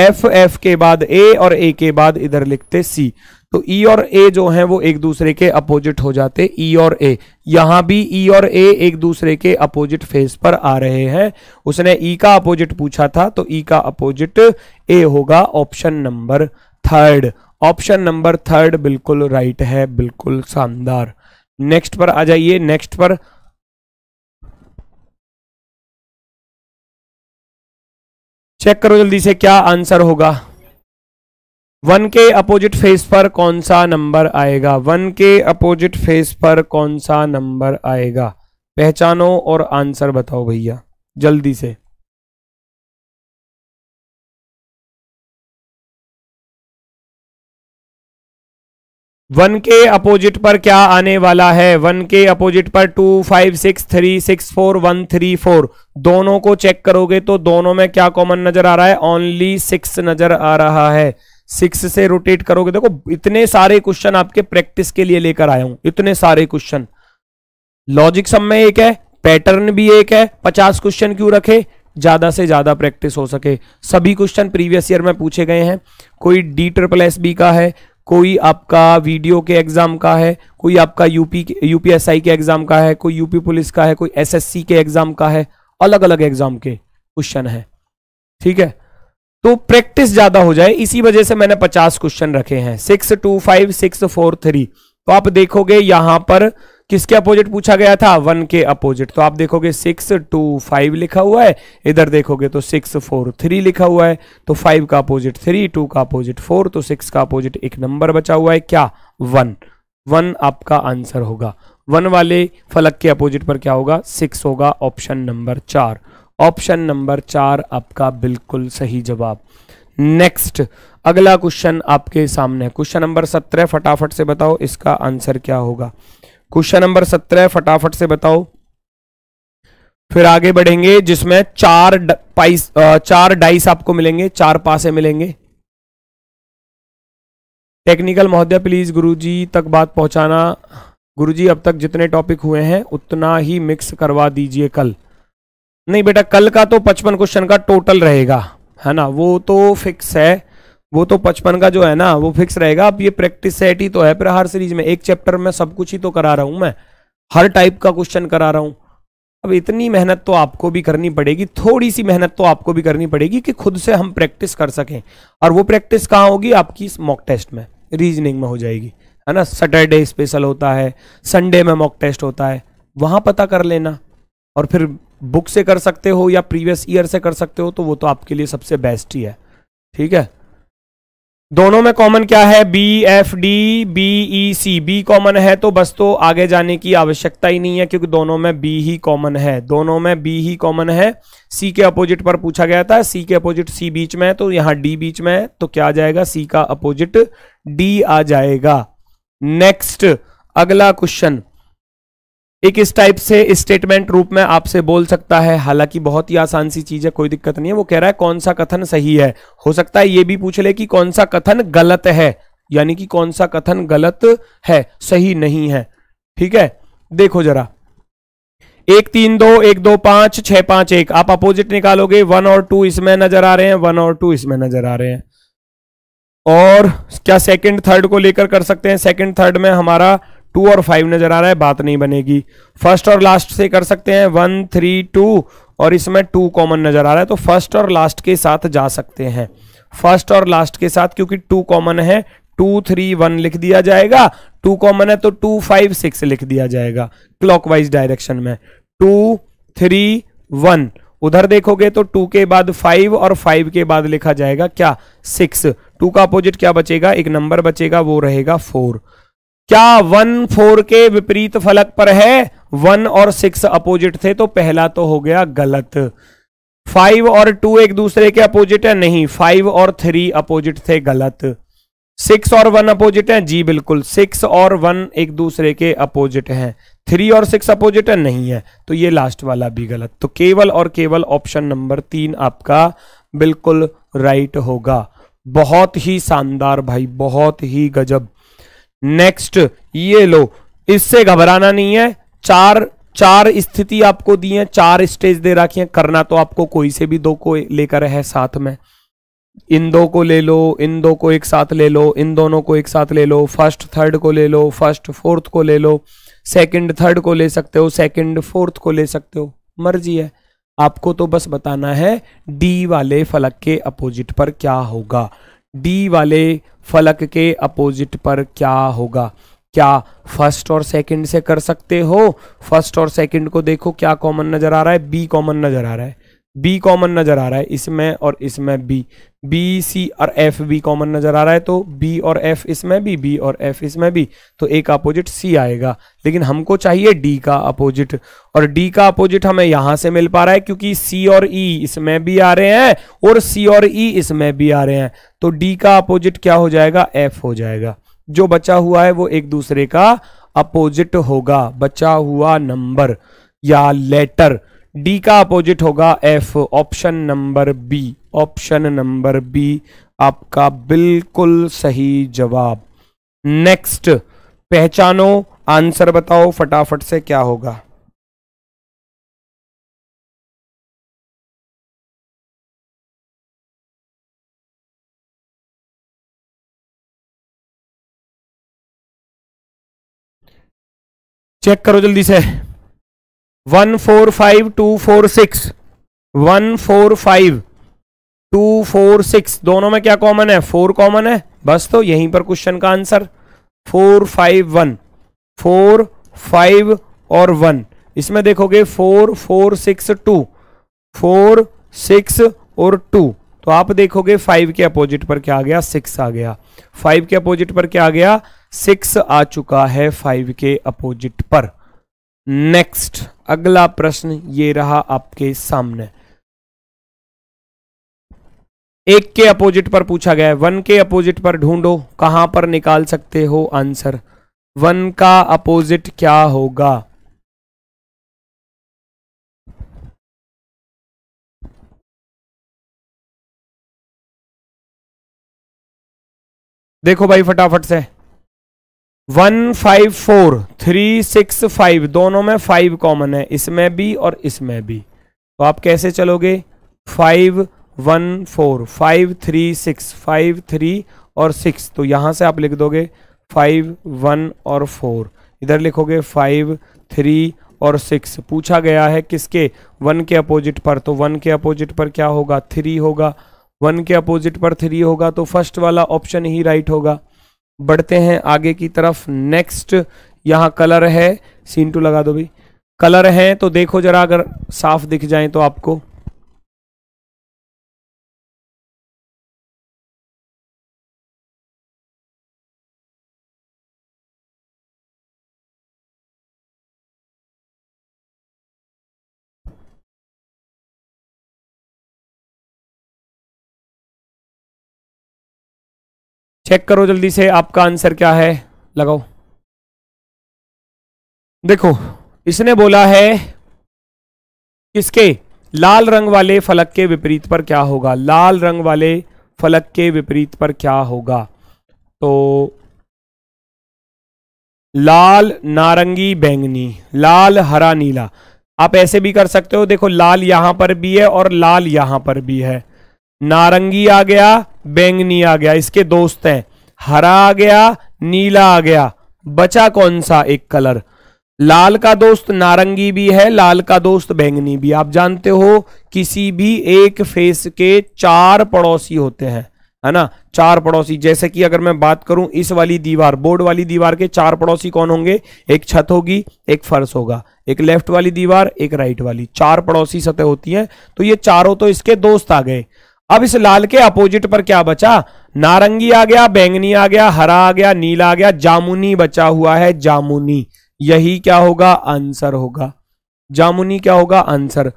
[SPEAKER 2] एफ एफ के बाद ए और ए के बाद इधर लिखते सी तो ई e और ए जो है वो एक दूसरे के अपोजिट हो जाते ई e और ए यहां भी ई e और ए एक दूसरे के अपोजिट फेस पर आ रहे हैं उसने ई e का अपोजिट पूछा था तो ई e का अपोजिट ए होगा option number third option number third बिल्कुल राइट है
[SPEAKER 1] बिल्कुल शानदार नेक्स्ट पर आ जाइए नेक्स्ट पर चेक करो जल्दी से क्या आंसर होगा वन के अपोजिट फेस पर कौन सा नंबर आएगा
[SPEAKER 2] वन के अपोजिट फेस पर कौन सा नंबर आएगा पहचानो और आंसर
[SPEAKER 1] बताओ भैया जल्दी से वन के अपोजिट पर क्या आने वाला है वन के अपोजिट पर two five six three six four
[SPEAKER 2] one three four दोनों को चेक करोगे तो दोनों में क्या कॉमन नजर आ रहा है ओनली सिक्स नजर आ रहा है सिक्स से रोटेट करोगे देखो इतने सारे क्वेश्चन आपके प्रैक्टिस के लिए लेकर आया हूं इतने सारे क्वेश्चन लॉजिक सब में एक है पैटर्न भी एक है पचास क्वेश्चन क्यों रखे ज्यादा से ज्यादा प्रैक्टिस हो सके सभी क्वेश्चन प्रीवियस ईयर में पूछे गए हैं कोई डी ट्रिपल एस बी का है कोई आपका वीडियो के एग्ज़ाम का है कोई आपका यूपी यूपीएसआई के एग्ज़ाम का है कोई यूपी पुलिस का है कोई एसएससी के एग्ज़ाम का है अलग अलग एग्ज़ाम के क्वेश्चन है ठीक है तो प्रैक्टिस ज़्यादा हो जाए इसी वजह से मैंने पचास क्वेश्चन रखे हैं six two five six four three तो आप देखोगे यहां पर किसके अपोजिट पूछा गया था वन के अपोजिट तो आप देखोगे सिक्स टू फाइव लिखा हुआ है इधर देखोगे तो सिक्स फोर थ्री लिखा हुआ है तो फाइव का अपोजिट थ्री टू का अपोजिट फोर तो सिक्स का अपोजिट एक नंबर बचा हुआ है क्या वन वन आपका आंसर होगा वन वाले फलक के अपोजिट पर क्या होगा सिक्स होगा ऑप्शन नंबर चार ऑप्शन नंबर चार आपका बिल्कुल सही जवाब नेक्स्ट अगला क्वेश्चन आपके सामने क्वेश्चन नंबर सत्रह फटाफट से बताओ इसका आंसर क्या होगा क्वेश्चन नंबर सत्रह फटाफट से बताओ फिर आगे बढ़ेंगे जिसमें चार पाइस चार डाइस आपको मिलेंगे चार पासे मिलेंगे टेक्निकल महोदय प्लीज गुरुजी तक बात पहुंचाना गुरुजी अब तक जितने टॉपिक हुए हैं उतना ही मिक्स करवा दीजिए कल नहीं बेटा कल का तो पचपन क्वेश्चन का टोटल रहेगा है ना वो तो फिक्स है वो तो पचपन का जो है ना वो फिक्स रहेगा अब ये प्रैक्टिस सेट ही तो है फिर हर सीरीज में एक चैप्टर में सब कुछ ही तो करा रहा हूं मैं हर टाइप का क्वेश्चन करा रहा हूं अब इतनी मेहनत तो आपको भी करनी पड़ेगी थोड़ी सी मेहनत तो आपको भी करनी पड़ेगी कि खुद से हम प्रैक्टिस कर सकें और वो प्रैक्टिस कहाँ होगी आपकी मॉक टेस्ट में रीजनिंग में हो जाएगी है ना सैटरडे स्पेशल होता है संडे में मॉक टेस्ट होता है वहां पता कर लेना और फिर बुक से कर सकते हो या प्रीवियस ईयर से कर सकते हो तो वो तो आपके लिए सबसे बेस्ट ही है ठीक है दोनों में कॉमन क्या है B F D B E C B common है तो बस तो आगे जाने की आवश्यकता ही नहीं है क्योंकि दोनों में बी ही कॉमन है दोनों में बी ही कॉमन है सी के अपोजिट पर पूछा गया था सी के अपोजिट सी बीच में है तो यहां डी बीच में है तो क्या आ जाएगा सी का अपोजिट डी आ जाएगा नेक्स्ट अगला क्वेश्चन एक इस टाइप से स्टेटमेंट रूप में आपसे बोल सकता है हालांकि बहुत ही आसान सी चीज है कोई दिक्कत नहीं है वो कह रहा है कौन सा कथन सही है हो सकता है ये भी पूछ ले कि कौन सा कथन गलत है यानी कि कौन सा कथन गलत है सही नहीं है ठीक है देखो जरा एक तीन दो एक दो पांच छह पांच एक आप अपोजिट निकालोगे वन और टू इसमें नजर आ रहे हैं वन और टू इसमें नजर आ रहे हैं और क्या सेकंड थर्ड को लेकर कर सकते हैं सेकंड थर्ड में हमारा टू और फाइव नजर आ रहा है बात नहीं बनेगी फर्स्ट और लास्ट से कर सकते हैं वन थ्री टू और इसमें टू कॉमन नजर आ रहा है तो फर्स्ट और लास्ट के साथ जा सकते हैं फर्स्ट और लास्ट के साथ क्योंकि टू कॉमन है टू थ्री वन लिख दिया जाएगा टू कॉमन है तो टू फाइव सिक्स लिख दिया जाएगा क्लॉकवाइज डायरेक्शन में टू थ्री वन उधर देखोगे तो टू के बाद फाइव और फाइव के बाद लिखा जाएगा क्या सिक्स टू का अपोजिट क्या बचेगा एक नंबर बचेगा वो रहेगा फोर क्या वन फोर के विपरीत फलक पर है वन और सिक्स अपोजिट थे तो पहला तो हो गया गलत फाइव और टू एक दूसरे के अपोजिट है नहीं फाइव और थ्री अपोजिट थे गलत सिक्स और वन अपोजिट है जी बिल्कुल सिक्स और वन एक दूसरे के अपोजिट हैं थ्री और सिक्स अपोजिट है नहीं है तो ये लास्ट वाला भी गलत तो केवल और केवल ऑप्शन नंबर तीन आपका बिल्कुल राइट होगा बहुत ही शानदार भाई बहुत ही गजब नेक्स्ट ये लो इससे घबराना नहीं है चार चार स्थिति आपको दी है चार स्टेज दे रखी है करना तो आपको कोई से भी दो को लेकर है साथ में इन दो को ले लो इन दो को एक साथ ले लो इन दोनों को एक साथ ले लो फर्स्ट थर्ड को ले लो फर्स्ट फोर्थ को ले लो सेकंड थर्ड को ले सकते हो सेकंड फोर्थ को ले सकते हो मर्जी है आपको तो बस बताना है डी वाले फलक के अपोजिट पर क्या होगा डी वाले फलक के अपोजिट पर क्या होगा क्या फर्स्ट और सेकंड से कर सकते हो फर्स्ट और सेकंड को देखो क्या कॉमन नजर आ रहा है बी कॉमन नजर आ रहा है बी कॉमन नजर आ रहा है इसमें और इसमें बी बी सी और एफ भी कॉमन नजर आ रहा है तो बी और एफ इसमें भी बी और एफ इसमें भी तो एक अपोजिट सी आएगा लेकिन हमको चाहिए डी का अपोजिट और डी का अपोजिट हमें यहां से मिल पा रहा है क्योंकि सी और ई e इसमें भी आ रहे हैं और सी और ई e इसमें भी आ रहे हैं तो डी का अपोजिट क्या हो जाएगा एफ हो जाएगा जो बचा हुआ है वो एक दूसरे का अपोजिट होगा बचा हुआ नंबर या लेटर डी का अपोजिट होगा F option number B option number B आपका बिल्कुल सही जवाब नेक्स्ट पहचानो
[SPEAKER 1] आंसर बताओ फटाफट से क्या होगा चेक करो जल्दी से one four five two
[SPEAKER 2] four six one four five two four six दोनों में क्या कॉमन है फोर कॉमन है बस तो यहीं पर क्वेश्चन का answer four five one four five और वन इसमें देखोगे four four six two four six और टू तो आप देखोगे फाइव के अपोजिट पर क्या आ गया सिक्स आ गया फाइव के अपोजिट पर क्या आ गया सिक्स आ चुका है फाइव के अपोजिट पर नेक्स्ट अगला प्रश्न ये रहा आपके सामने एक के अपोजिट पर पूछा गया है वन के अपोजिट पर ढूंढो कहां पर निकाल सकते हो आंसर वन
[SPEAKER 1] का अपोजिट क्या होगा देखो भाई फटाफट से one five
[SPEAKER 2] four three six five दोनों में फाइव कॉमन है इसमें भी और इसमें भी तो आप कैसे चलोगे five one four five three six five three और सिक्स तो यहाँ से आप लिख दोगे फाइव वन और फोर इधर लिखोगे फाइव थ्री और सिक्स पूछा गया है किसके वन के अपोजिट पर तो वन के अपोजिट पर क्या होगा थ्री होगा वन के अपोजिट पर थ्री होगा तो फर्स्ट वाला ऑप्शन ही राइट होगा बढ़ते हैं आगे की तरफ नेक्स्ट यहाँ कलर है सीन टू लगा दो भाई कलर है तो देखो जरा अगर साफ
[SPEAKER 1] दिख जाए तो आपको चेक करो जल्दी से आपका आंसर क्या है लगाओ देखो इसने बोला है
[SPEAKER 2] किसके लाल रंग वाले फलक के विपरीत पर क्या होगा लाल रंग वाले फलक के विपरीत पर क्या होगा तो लाल नारंगी बैंगनी लाल हरा नीला आप ऐसे भी कर सकते हो देखो लाल यहां पर भी है और लाल यहां पर भी है नारंगी आ गया बैंगनी आ गया इसके दोस्त हैं हरा आ गया नीला आ गया बचा कौन सा एक कलर लाल का दोस्त नारंगी भी है लाल का दोस्त बैंगनी भी आप जानते हो किसी भी एक फेस के चार पड़ोसी होते हैं है ना चार पड़ोसी जैसे कि अगर मैं बात करूं इस वाली दीवार बोर्ड वाली दीवार के चार पड़ोसी कौन होंगे एक छत होगी एक फर्श होगा एक लेफ्ट वाली दीवार एक राइट वाली चार पड़ोसी सतह होती है तो ये चारों तो इसके दोस्त आ गए अब इस लाल के अपोजिट पर क्या बचा नारंगी आ गया बैंगनी आ गया हरा आ गया नीला आ गया जामुनी बचा हुआ है जामुनी यही क्या होगा आंसर होगा जामुनी क्या होगा आंसर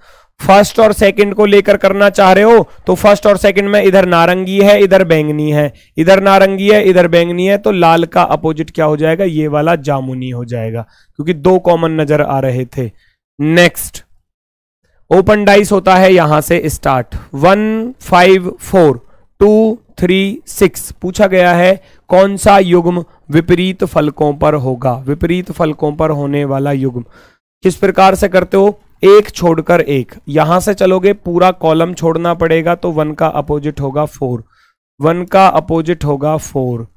[SPEAKER 2] फर्स्ट और सेकंड को लेकर करना चाह रहे हो तो फर्स्ट और सेकंड में इधर नारंगी है इधर बैंगनी है इधर नारंगी है इधर बैंगनी है तो लाल का अपोजिट क्या हो जाएगा ये वाला जामुनी हो जाएगा क्योंकि दो कॉमन नजर आ रहे थे नेक्स्ट ओपन डाइस होता है यहां से start one five four two three six पूछा गया है कौन सा युग्म विपरीत फलकों पर होगा विपरीत फलकों पर होने वाला युग्म किस प्रकार से करते हो एक छोड़कर एक यहां से चलोगे पूरा कॉलम छोड़ना पड़ेगा तो वन का अपोजिट होगा फोर वन का अपोजिट होगा फोर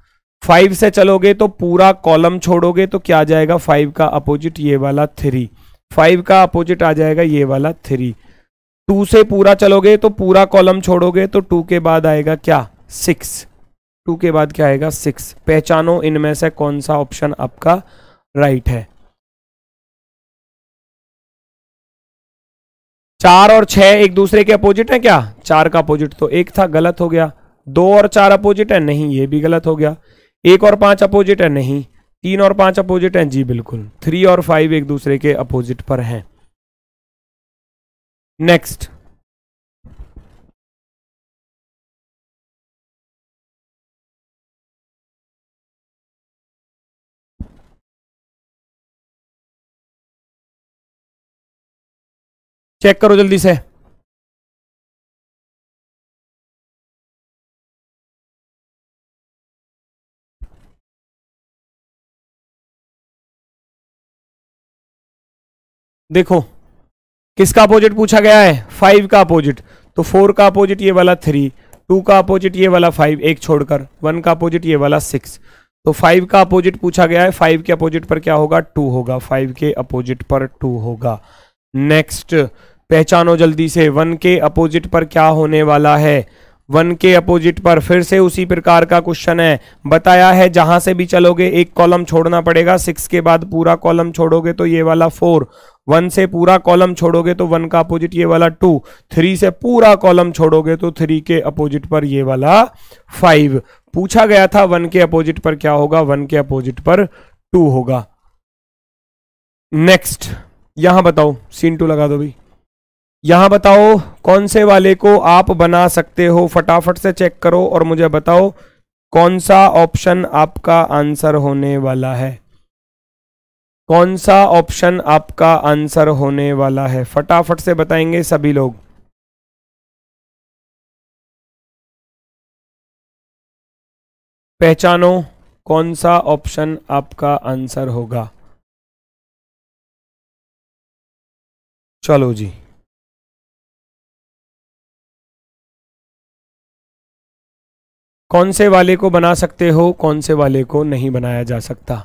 [SPEAKER 2] फाइव से चलोगे तो पूरा कॉलम छोड़ोगे तो क्या जाएगा फाइव का अपोजिट ये वाला थ्री फाइव का अपोजिट आ जाएगा ये वाला थ्री टू से पूरा चलोगे तो पूरा कॉलम छोड़ोगे तो टू के बाद आएगा क्या
[SPEAKER 1] सिक्स टू के बाद क्या आएगा सिक्स पहचानो इनमें से कौन सा ऑप्शन आपका राइट है चार और छह एक दूसरे के अपोजिट है क्या चार का अपोजिट तो एक था गलत हो गया दो
[SPEAKER 2] और चार अपोजिट है नहीं ये भी गलत हो गया एक और पांच अपोजिट है नहीं तीन और पांच अपोजिट
[SPEAKER 1] हैं जी बिल्कुल थ्री और फाइव एक दूसरे के अपोजिट पर हैं नेक्स्ट चेक करो जल्दी से देखो किसका अपोजिट पूछा गया है फाइव का अपोजिट तो फोर का अपोजिट ये वाला थ्री टू का अपोजिट ये वाला
[SPEAKER 2] फाइव एक छोड़कर वन का अपोजिट ये वाला सिक्स तो फाइव का अपोजिट पूछा गया है फाइव के अपोजिट पर क्या होगा टू होगा फाइव के अपोजिट पर टू होगा नेक्स्ट पहचानो जल्दी से वन के अपोजिट पर क्या होने वाला है वन के अपोजिट पर फिर से उसी प्रकार का क्वेश्चन है बताया है जहां से भी चलोगे एक कॉलम छोड़ना पड़ेगा सिक्स के बाद पूरा कॉलम छोड़ोगे तो ये वाला फोर वन से पूरा कॉलम छोड़ोगे तो वन का अपोजिट ये वाला टू थ्री से पूरा कॉलम छोड़ोगे तो थ्री के अपोजिट पर ये वाला फाइव पूछा गया था वन के अपोजिट पर क्या होगा वन के अपोजिट पर टू होगा नेक्स्ट यहां बताओ सीन टू लगा दो भाई यहां बताओ कौन से वाले को आप बना सकते हो फटाफट से चेक करो और मुझे बताओ कौन सा ऑप्शन आपका आंसर होने वाला है
[SPEAKER 1] कौन सा ऑप्शन आपका आंसर होने वाला है फटाफट से बताएंगे सभी लोग पहचानो कौन सा ऑप्शन आपका आंसर होगा चलो जी कौन से वाले को बना सकते हो कौन से वाले को नहीं बनाया जा सकता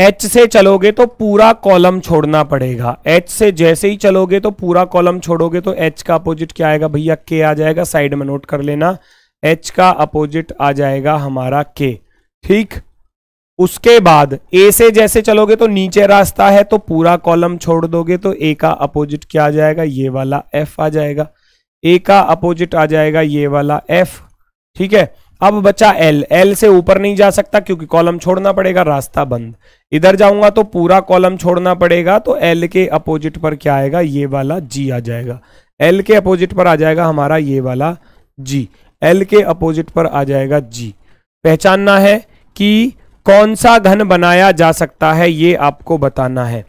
[SPEAKER 1] एच से चलोगे तो पूरा कॉलम छोड़ना पड़ेगा एच से जैसे ही चलोगे तो पूरा कॉलम
[SPEAKER 2] छोड़ोगे तो एच का अपोजिट क्या आएगा भैया के आ जाएगा साइड में नोट कर लेना एच का अपोजिट आ जाएगा हमारा के ठीक उसके बाद ए से जैसे चलोगे तो नीचे रास्ता है तो पूरा कॉलम छोड़ दोगे तो ए का अपोजिट क्या आ जाएगा ये वाला एफ आ जाएगा ए का अपोजिट आ जाएगा ये वाला एफ ठीक है अब बचा एल एल से ऊपर नहीं जा सकता क्योंकि कॉलम छोड़ना पड़ेगा रास्ता बंद इधर जाऊंगा तो पूरा कॉलम छोड़ना पड़ेगा तो एल के अपोजिट पर क्या आएगा ये वाला जी आ जाएगा एल के अपोजिट पर आ जाएगा हमारा ये वाला जी एल के अपोजिट पर आ जाएगा जी पहचानना है कि कौन सा घन बनाया जा सकता है ये आपको बताना है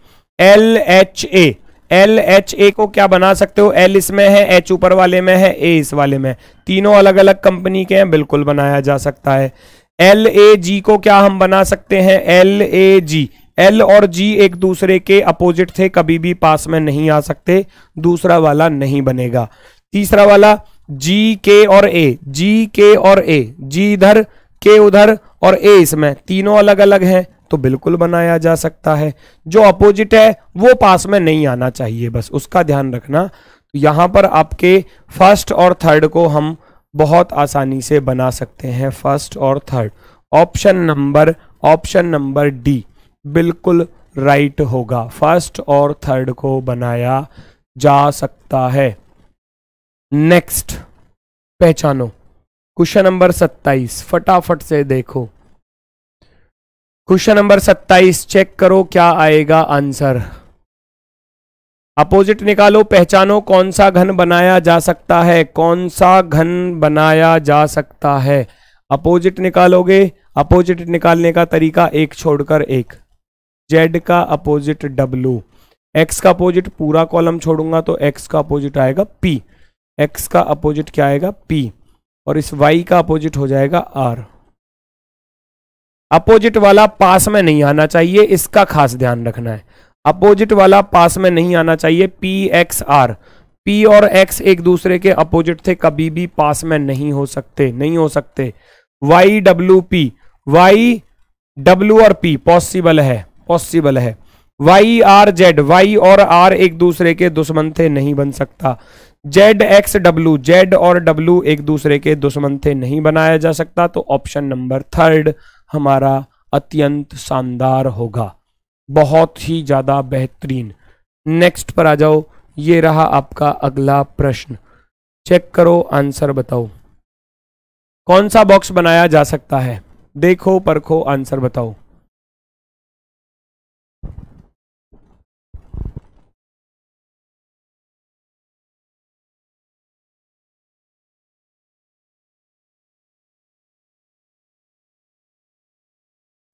[SPEAKER 2] L H A L H A को क्या बना सकते हो एल इसमें है एच ऊपर वाले में है ए इस वाले में तीनों अलग अलग कंपनी के हैं बिल्कुल बनाया जा सकता है एल ए जी को क्या हम बना सकते हैं एल ए जी एल और जी एक दूसरे के अपोजिट थे कभी भी पास में नहीं आ सकते दूसरा वाला नहीं बनेगा तीसरा वाला जी के और ए जी के और ए जी इधर के उधर और ए इसमें तीनों अलग अलग हैं तो बिल्कुल बनाया जा सकता है जो अपोजिट है वो पास में नहीं आना चाहिए बस उसका ध्यान रखना यहां पर आपके फर्स्ट और थर्ड को हम बहुत आसानी से बना सकते हैं फर्स्ट और third option number option number D बिल्कुल राइट होगा फर्स्ट और थर्ड को बनाया जा सकता है नेक्स्ट पहचानो क्वेश्चन नंबर सत्ताईस फटाफट से देखो क्वेश्चन नंबर सत्ताईस चेक करो क्या आएगा आंसर अपोजिट निकालो पहचानो कौन सा घन बनाया जा सकता है कौन सा घन बनाया जा सकता है अपोजिट निकालोगे अपोजिट निकालने का तरीका एक छोड़कर एक जेड का अपोजिट डब्लू एक्स का अपोजिट पूरा कॉलम छोड़ूंगा तो एक्स का अपोजिट आएगा पी एक्स का अपोजिट क्या आएगा पी और इस वाई का अपोजिट हो जाएगा आर अपोजिट वाला पास में नहीं आना चाहिए इसका खास ध्यान रखना है अपोजिट वाला पास में नहीं आना चाहिए पी एक्स आर पी और एक्स एक दूसरे के अपोजिट थे कभी भी पास में नहीं हो सकते नहीं हो सकते Y W P Y W और पी पॉसिबल है पॉसिबल है वाई आर जेड वाई और आर एक दूसरे के दुश्मन थे नहीं बन सकता जेड एक्स डब्ल्यू जेड और डब्ल्यू एक दूसरे के दुश्मन थे नहीं बनाया जा सकता तो ऑप्शन नंबर थर्ड हमारा अत्यंत शानदार होगा बहुत ही ज़्यादा बेहतरीन नेक्स्ट पर आ जाओ ये रहा आपका अगला प्रश्न चेक करो आंसर बताओ कौन सा बॉक्स
[SPEAKER 1] बनाया जा सकता है देखो परखो आंसर बताओ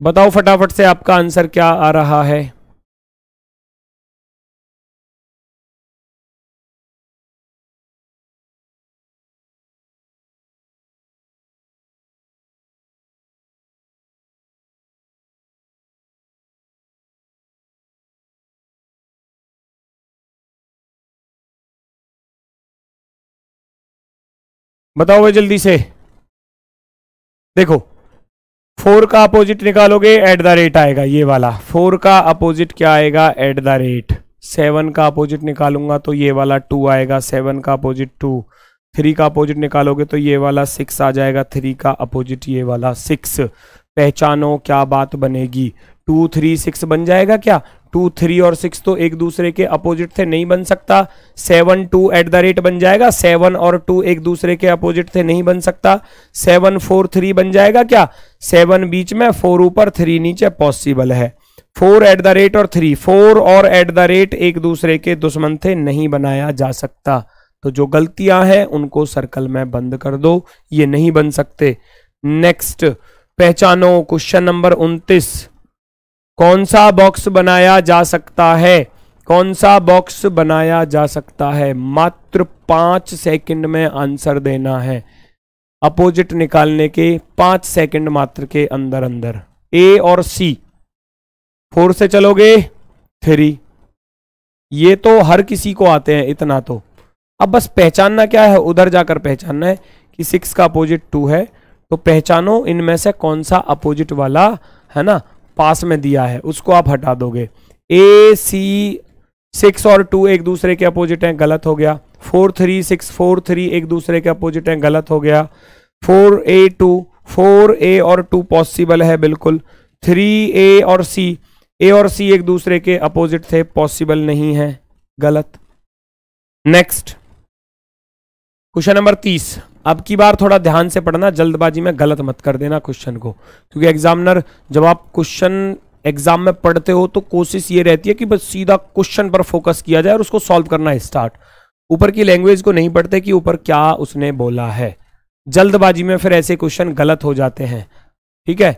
[SPEAKER 1] बताओ फटाफट से आपका आंसर क्या आ रहा है बताओ जल्दी से देखो फोर का अपोजिट निकालोगे एट द रेट आएगा ये वाला फोर
[SPEAKER 2] का अपोजिट क्या आएगा एट द रेट सेवन का अपोजिट निकालूंगा तो ये वाला टू आएगा सेवन का अपोजिट टू थ्री का अपोजिट निकालोगे तो ये वाला सिक्स आ जाएगा थ्री का अपोजिट ये वाला सिक्स पहचानो क्या बात बनेगी टू थ्री सिक्स बन जाएगा क्या टू थ्री और सिक्स तो एक दूसरे के अपोजिट थे नहीं बन सकता seven two at the rate बन जाएगा सेवन और टू एक दूसरे के अपोजिट थे नहीं बन सकता सेवन फोर थ्री बन जाएगा क्या सेवन बीच में फोर ऊपर थ्री नीचे पॉसिबल है फोर एट द रेट और थ्री फोर और एट द रेट एक दूसरे के दुश्मन थे नहीं बनाया जा सकता तो जो गलतियां हैं उनको सर्कल में बंद कर दो ये नहीं बन सकते नेक्स्ट पहचानो क्वेश्चन नंबर उनतीस कौन सा बॉक्स बनाया जा सकता है कौन सा बॉक्स बनाया जा सकता है मात्र पांच सेकंड में आंसर देना है अपोजिट निकालने के पांच सेकंड मात्र के अंदर अंदर ए और सी फोर से चलोगे थ्री ये तो हर किसी को आते हैं इतना तो अब बस पहचानना क्या है उधर जाकर पहचानना है कि सिक्स का अपोजिट टू है तो पहचानो इनमें से कौन सा अपोजिट वाला है ना पास में दिया है उसको आप हटा दोगे ए सी सिक्स और टू एक दूसरे के अपोजिट हैं गलत हो गया four three six four three एक दूसरे के अपोजिट हैं गलत हो गया four A two four A और टू पॉसिबल है बिल्कुल थ्री ए और सी ए और सी एक दूसरे के अपोजिट थे पॉसिबल नहीं है गलत नेक्स्ट क्वेश्चन नंबर तीस अब की बार थोड़ा ध्यान से पढ़ना जल्दबाजी में गलत मत कर देना क्वेश्चन को क्योंकि एग्जामिनर जब आप क्वेश्चन एग्जाम में पढ़ते हो तो कोशिश ये रहती है कि बस सीधा क्वेश्चन पर फोकस किया जाए और उसको सॉल्व करना स्टार्ट ऊपर की लैंग्वेज को नहीं पढ़ते कि ऊपर क्या उसने बोला है जल्दबाजी में फिर ऐसे क्वेश्चन गलत हो जाते हैं ठीक है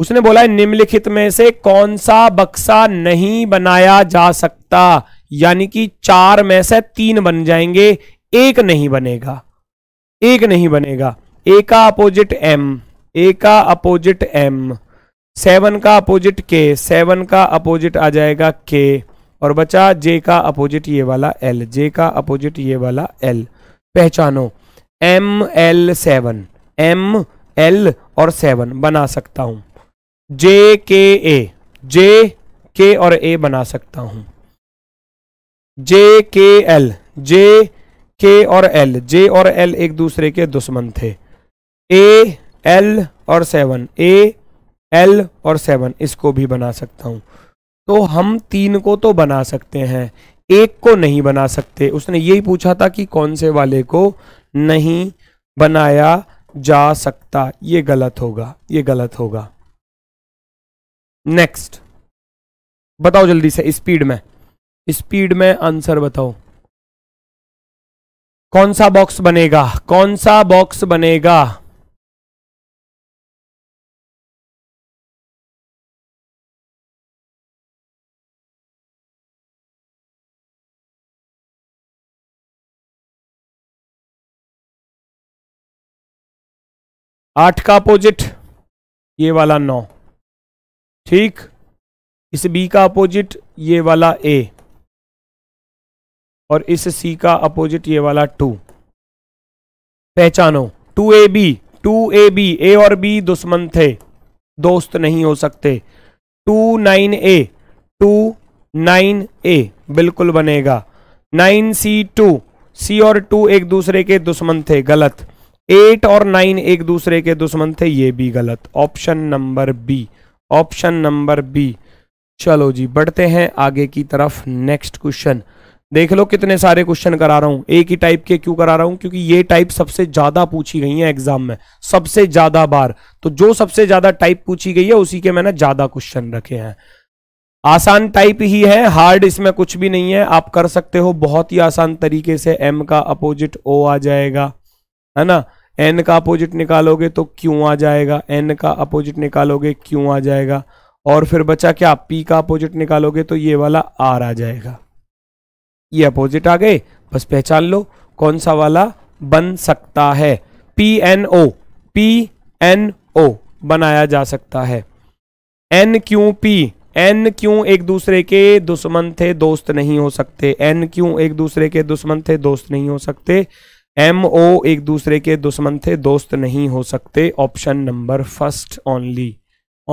[SPEAKER 2] उसने बोला है निम्नलिखित में से कौन सा बक्सा नहीं बनाया जा सकता यानी कि चार में से तीन बन जाएंगे एक नहीं बनेगा एक नहीं बनेगा ए का अपोजिट एम ए का अपोजिट एम सेवन का अपोजिट के सेवन का अपोजिट आ जाएगा के और बचा जे का अपोजिट ये वाला एल जे का अपोजिट ये वाला एल पहचानो M L seven M L और सेवन बना सकता हूं जे के ए जे के और ए बना सकता हूं जे के एल जे के और एल जे और एल एक दूसरे के दुश्मन थे ए एल और सेवन ए एल और सेवन इसको भी बना सकता हूं तो हम तीन को तो बना सकते हैं एक को नहीं बना सकते उसने यही पूछा था कि कौन से वाले को नहीं बनाया जा सकता ये गलत होगा ये गलत होगा नेक्स्ट बताओ जल्दी से स्पीड में स्पीड में आंसर बताओ
[SPEAKER 1] कौन सा बॉक्स बनेगा कौन सा बॉक्स बनेगा आठ का अपोजिट ये वाला नौ ठीक इस बी
[SPEAKER 2] का अपोजिट ये वाला ए और इस सी का अपोजिट ये वाला टू पहचानो two A B two A B A और बी दुश्मन थे दोस्त नहीं हो सकते two nine A two nine A बिल्कुल बनेगा नाइन सी टू सी और टू एक दूसरे के दुश्मन थे गलत एट और नाइन एक दूसरे के दुश्मन थे ये भी गलत option number B option number B चलो जी बढ़ते हैं आगे की तरफ नेक्स्ट क्वेश्चन देख लो कितने सारे क्वेश्चन करा रहा हूं एक ही टाइप के क्यों करा रहा हूं क्योंकि ये टाइप सबसे ज्यादा पूछी गई है एग्जाम में सबसे ज्यादा बार तो जो सबसे ज्यादा टाइप पूछी गई है उसी के मैंने ज्यादा क्वेश्चन रखे हैं आसान टाइप ही है हार्ड इसमें कुछ भी नहीं है आप कर सकते हो बहुत ही आसान तरीके से एम का अपोजिट ओ आ जाएगा है ना एन का अपोजिट निकालोगे तो क्यों आ जाएगा एन का अपोजिट निकालोगे क्यों आ जाएगा और फिर बचा क्या पी का अपोजिट निकालोगे तो ये वाला आर आ जाएगा ये अपोजिट आ गए बस पहचान लो कौन सा वाला बन सकता है P N O P N O बनाया जा सकता है N Q P N Q एक दूसरे के दुश्मन थे दोस्त नहीं हो सकते एन क्यू एक दूसरे के दुश्मन थे दोस्त नहीं हो सकते एम ओ एक दूसरे के दुश्मन थे दोस्त नहीं हो सकते option number first only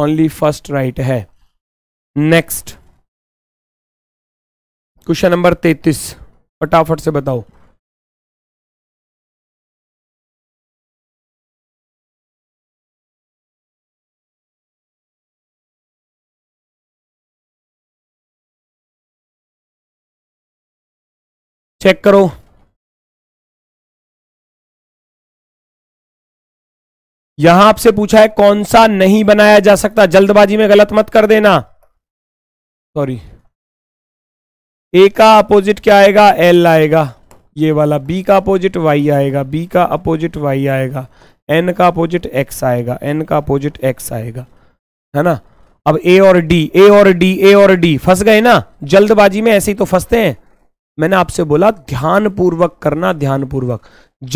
[SPEAKER 2] only first right है नेक्स्ट
[SPEAKER 1] क्वेश्चन नंबर तैतीस फटाफट से बताओ चेक करो यहां आपसे पूछा है कौन सा नहीं बनाया जा सकता जल्दबाजी में गलत मत कर देना
[SPEAKER 2] सॉरी ए का अपोजिट क्या आएगा एल आएगा ये वाला बी का अपोजिट वाई आएगा बी का अपोजिट वाई आएगा एन का अपोजिट एक्स आएगा एन का अपोजिट एक्स आएगा है ना अब ए और डी ए और डी ए और डी फंस गए ना जल्दबाजी में ऐसे ही तो फंसते हैं मैंने आपसे बोला ध्यानपूर्वक करना ध्यानपूर्वक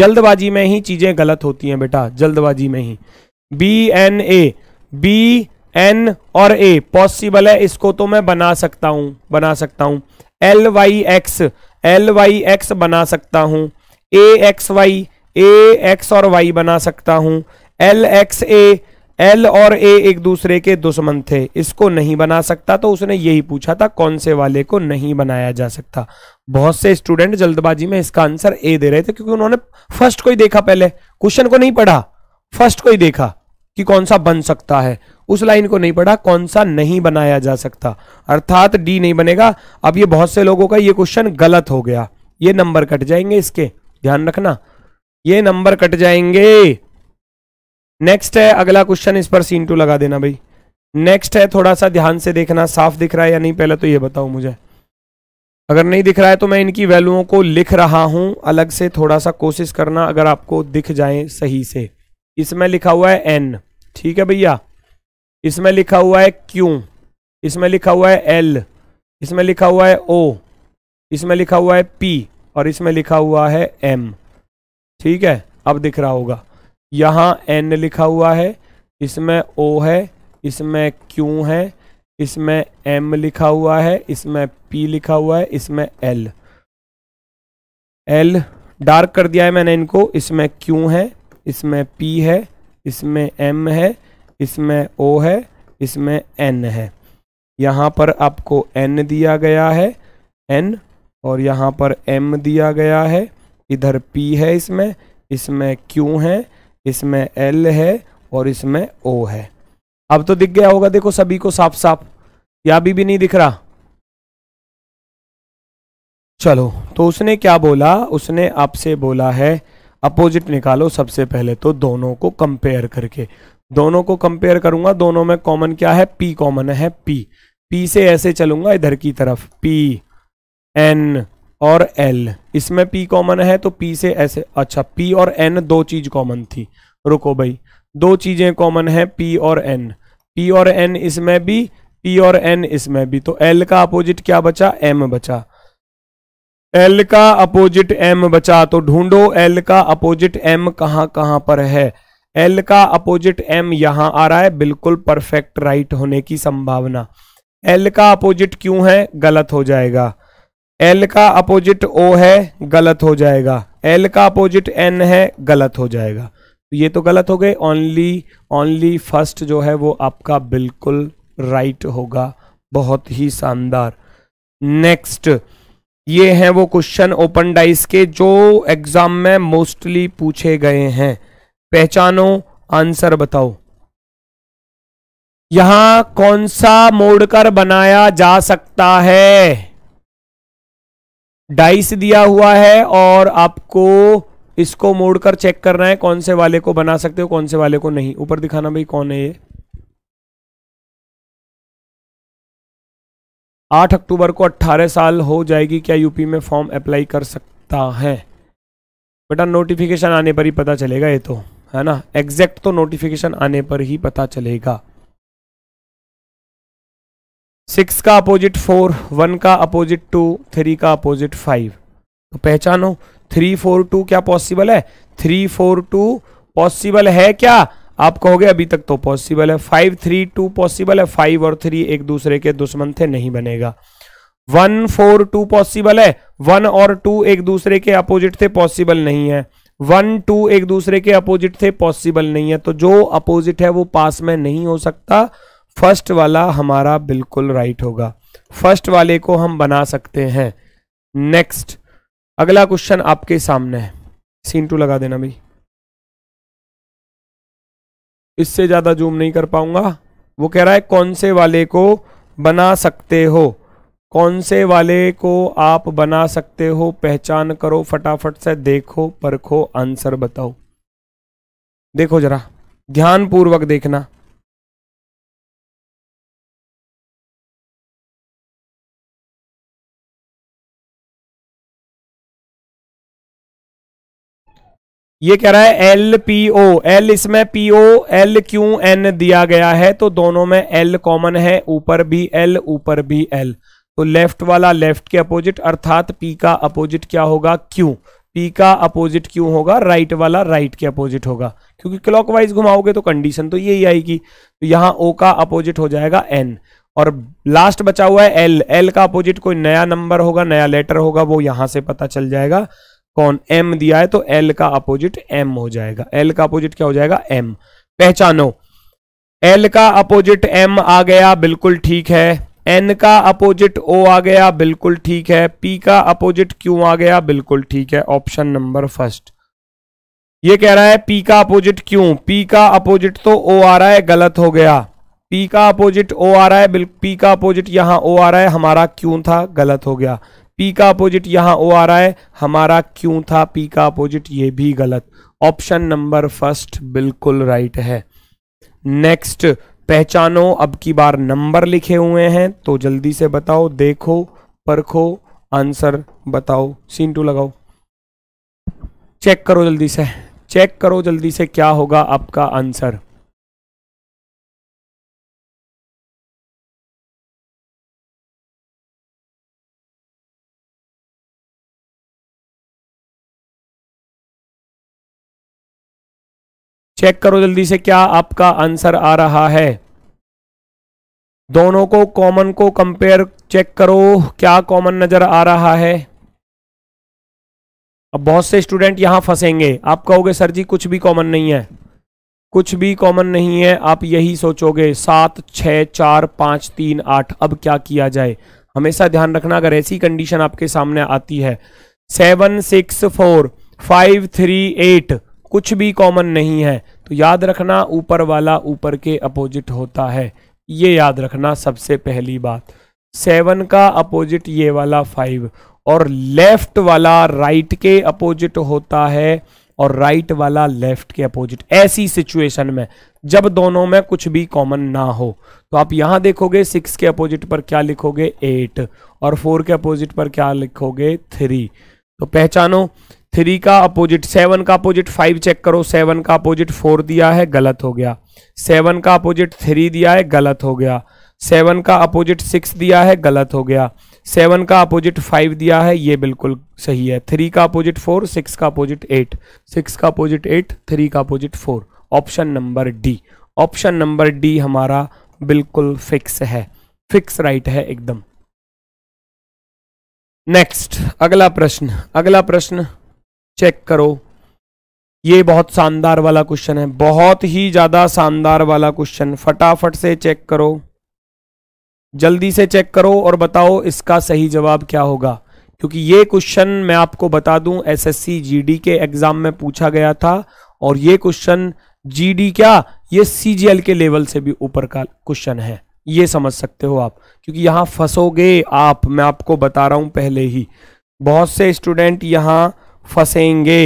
[SPEAKER 2] जल्दबाजी में ही चीजें गलत होती हैं बेटा जल्दबाजी में ही B N A B N और ए पॉसिबल है इसको तो मैं बना सकता हूं बना सकता हूं L Y X L Y X बना सकता हूं A X Y A X और वाई बना सकता हूं एल एक्स ए एल और ए एक दूसरे के दुश्मन थे इसको नहीं बना सकता तो उसने यही पूछा था कौन से वाले को नहीं बनाया जा सकता बहुत से स्टूडेंट जल्दबाजी में इसका आंसर ए दे रहे थे क्योंकि उन्होंने फर्स्ट को ही देखा पहले क्वेश्चन को नहीं पढ़ा फर्स्ट को ही देखा कि कौन सा बन सकता है उस लाइन को नहीं पढ़ा कौन सा नहीं बनाया जा सकता अर्थात डी नहीं बनेगा अब ये बहुत से लोगों का ये क्वेश्चन गलत हो गया ये नंबर कट जाएंगे इसके ध्यान रखना ये नंबर कट जाएंगे नेक्स्ट है अगला क्वेश्चन इस पर सीन टू लगा देना भाई नेक्स्ट है थोड़ा सा ध्यान से देखना साफ दिख रहा है या नहीं पहले तो ये बताओ मुझे अगर नहीं दिख रहा है तो मैं इनकी वैल्यूओं को लिख रहा हूं अलग से थोड़ा सा कोशिश करना अगर आपको दिख जाए सही से इसमें लिखा हुआ है एन ठीक है भैया इसमें लिखा हुआ है क्यू इसमें लिखा हुआ है एल इसमें लिखा हुआ है ओ इसमें लिखा हुआ है पी और इसमें लिखा हुआ है एम ठीक है अब दिख रहा होगा यहाँ एन लिखा हुआ है इसमें ओ है इसमें क्यू है इसमें एम लिखा हुआ है इसमें पी लिखा हुआ है इसमें एल एल डार्क कर दिया है मैंने इनको इसमें क्यू है इसमें पी है इसमें एम है इसमें ओ है इसमें एन है यहाँ पर आपको एन दिया गया है एन और यहाँ पर एम दिया गया है इधर पी है इसमें इसमें क्यू है इसमें एल है और इसमें ओ है अब तो दिख गया होगा देखो सभी को साफ साफ या अभी भी नहीं दिख रहा चलो तो उसने क्या बोला उसने आपसे बोला है अपोजिट निकालो सबसे पहले तो दोनों को कंपेयर करके दोनों को कंपेयर करूंगा दोनों में कॉमन क्या है पी कॉमन है पी पी से ऐसे चलूंगा इधर की तरफ पी एन और एल इसमें पी कॉमन है तो पी से ऐसे अच्छा पी और एन दो चीज कॉमन थी रुको भाई दो चीजें कॉमन है पी और एन पी और एन इसमें भी पी और एन इसमें भी तो एल का अपोजिट क्या बचा एम बचा एल का अपोजिट एम बचा तो ढूंढो एल का अपोजिट एम कहां कहां पर है एल का अपोजिट एम यहां आ रहा है बिल्कुल परफेक्ट राइट होने की संभावना एल का अपोजिट क्यों है गलत हो जाएगा एल का अपोजिट ओ है गलत हो जाएगा एल का अपोजिट एन है गलत हो जाएगा तो ये तो गलत हो गए ओनली ओनली फर्स्ट जो है वो आपका बिल्कुल राइट होगा बहुत ही शानदार नेक्स्ट ये हैं वो क्वेश्चन ओपन डाइस के जो एग्जाम में मोस्टली पूछे गए हैं पहचानो आंसर बताओ यहां कौन सा मोड़कर बनाया जा सकता है डाइस दिया हुआ है और आपको इसको मोड़कर चेक करना है कौन से वाले को बना सकते हो कौन से वाले को नहीं ऊपर दिखाना भाई कौन है ये आठ अक्टूबर को अट्ठारह साल हो जाएगी क्या यूपी में फॉर्म अप्लाई कर सकता है बेटा नोटिफिकेशन आने पर ही पता चलेगा ये तो है ना एग्जैक्ट तो नोटिफिकेशन आने पर ही पता चलेगा सिक्स का अपोजिट फोर वन का अपोजिट टू थ्री का अपोजिट फाइव तो पहचानो थ्री फोर टू क्या पॉसिबल है थ्री फोर टू पॉसिबल है क्या आप कहोगे अभी तक तो पॉसिबल है फाइव थ्री टू पॉसिबल है फाइव और थ्री एक दूसरे के दुश्मन थे नहीं बनेगा वन फोर टू पॉसिबल है वन और टू एक दूसरे के अपोजिट थे पॉसिबल नहीं है वन टू एक दूसरे के अपोजिट थे पॉसिबल नहीं है तो जो अपोजिट है वो पास में नहीं हो सकता फर्स्ट वाला हमारा बिल्कुल राइट होगा फर्स्ट वाले को हम बना सकते हैं नेक्स्ट अगला क्वेश्चन आपके सामने है सीन टू लगा देना भाई इससे ज़्यादा जूम नहीं कर पाऊंगा वो कह रहा है कौन से वाले को बना सकते हो कौन से वाले को आप बना सकते हो पहचान करो फटाफट
[SPEAKER 1] से देखो परखो आंसर बताओ देखो जरा ध्यान पूर्वक देखना ये कह रहा है एल पी ओ एल इसमें P O L
[SPEAKER 2] Q N दिया गया है तो दोनों में एल कॉमन है ऊपर भी एल ऊपर भी एल तो लेफ्ट वाला लेफ्ट के अपोजिट अर्थात पी का अपोजिट क्या होगा क्यू पी का अपोजिट क्यों होगा राइट वाला राइट के अपोजिट होगा क्योंकि क्लॉकवाइज घुमाओगे तो कंडीशन तो यही आएगी तो यहां ओ का अपोजिट हो जाएगा एन और लास्ट बचा हुआ है एल एल का अपोजिट कोई नया नंबर होगा नया लेटर होगा वो यहां से पता चल जाएगा कौन एम दिया है तो एल का अपोजिट एम हो जाएगा एल का अपोजिट क्या हो जाएगा एम पहचानो एल का अपोजिट एम आ गया बिल्कुल ठीक है एन का अपोजिट ओ आ गया बिल्कुल ठीक है पी का अपोजिट क्यू आ गया बिल्कुल ठीक है ऑप्शन नंबर फर्स्ट ये कह रहा है पी का अपोजिट क्यू पी का अपोजिट तो ओ आ रहा है गलत हो गया पी का अपोजिट ओ आ रहा है पी का अपोजिट यहां ओ आ रहा है हमारा क्यू था गलत हो गया पी का अपोजिट यहां ओ आ रहा है हमारा क्यू था पी का अपोजिट ये भी गलत ऑप्शन नंबर फर्स्ट बिल्कुल राइट है नेक्स्ट पहचानो अब की बार नंबर लिखे हुए हैं तो जल्दी से बताओ देखो परखो आंसर बताओ सीन टू लगाओ
[SPEAKER 1] चेक करो जल्दी से चेक करो जल्दी से क्या होगा आपका आंसर चेक करो जल्दी से क्या आपका आंसर आ रहा है दोनों को कॉमन को कंपेयर
[SPEAKER 2] चेक करो क्या कॉमन नजर आ रहा है अब बहुत से स्टूडेंट यहां फंसेंगे आप कहोगे सर जी कुछ भी कॉमन नहीं है कुछ भी कॉमन नहीं है आप यही सोचोगे सात छ चार पांच तीन आठ अब क्या किया जाए हमेशा ध्यान रखना अगर ऐसी कंडीशन आपके सामने आती है seven six four five three eight कुछ भी कॉमन नहीं है तो याद रखना ऊपर वाला ऊपर के अपोजिट होता है ये याद रखना सबसे पहली बात सेवन का अपोजिट ये वाला फाइव और लेफ्ट वाला राइट के अपोजिट होता है और राइट वाला लेफ्ट के अपोजिट ऐसी सिचुएशन में जब दोनों में कुछ भी कॉमन ना हो तो आप यहां देखोगे सिक्स के अपोजिट पर क्या लिखोगे एट और फोर के अपोजिट पर क्या लिखोगे थ्री तो पहचानो थ्री का अपोजिट सेवन का अपोजिट फाइव चेक करो सेवन का अपोजिट फोर दिया है गलत हो गया सेवन का अपोजिट थ्री दिया है गलत हो गया सेवन का अपोजिट सिक्स दिया है गलत हो गया सेवन का अपोजिट फाइव दिया है ये बिल्कुल सही है थ्री का अपोजिट फोर सिक्स का अपोजिट एट सिक्स का अपोजिट एट थ्री का opposite four option number D option number D हमारा बिल्कुल फिक्स है फिक्स राइट right है एकदम नेक्स्ट अगला प्रश्न अगला प्रश्न चेक करो ये बहुत शानदार वाला क्वेश्चन है बहुत ही ज़्यादा शानदार वाला क्वेश्चन फटाफट से चेक करो जल्दी से चेक करो और बताओ इसका सही जवाब क्या होगा क्योंकि ये क्वेश्चन मैं आपको बता दूं एसएससी जीडी के एग्जाम में पूछा गया था और ये क्वेश्चन जीडी क्या ये सीजीएल के लेवल से भी ऊपर का क्वेश्चन है ये समझ सकते हो आप क्योंकि यहां फंसोगे आप मैं आपको बता रहा हूं पहले ही बहुत से स्टूडेंट यहां फंसेंगे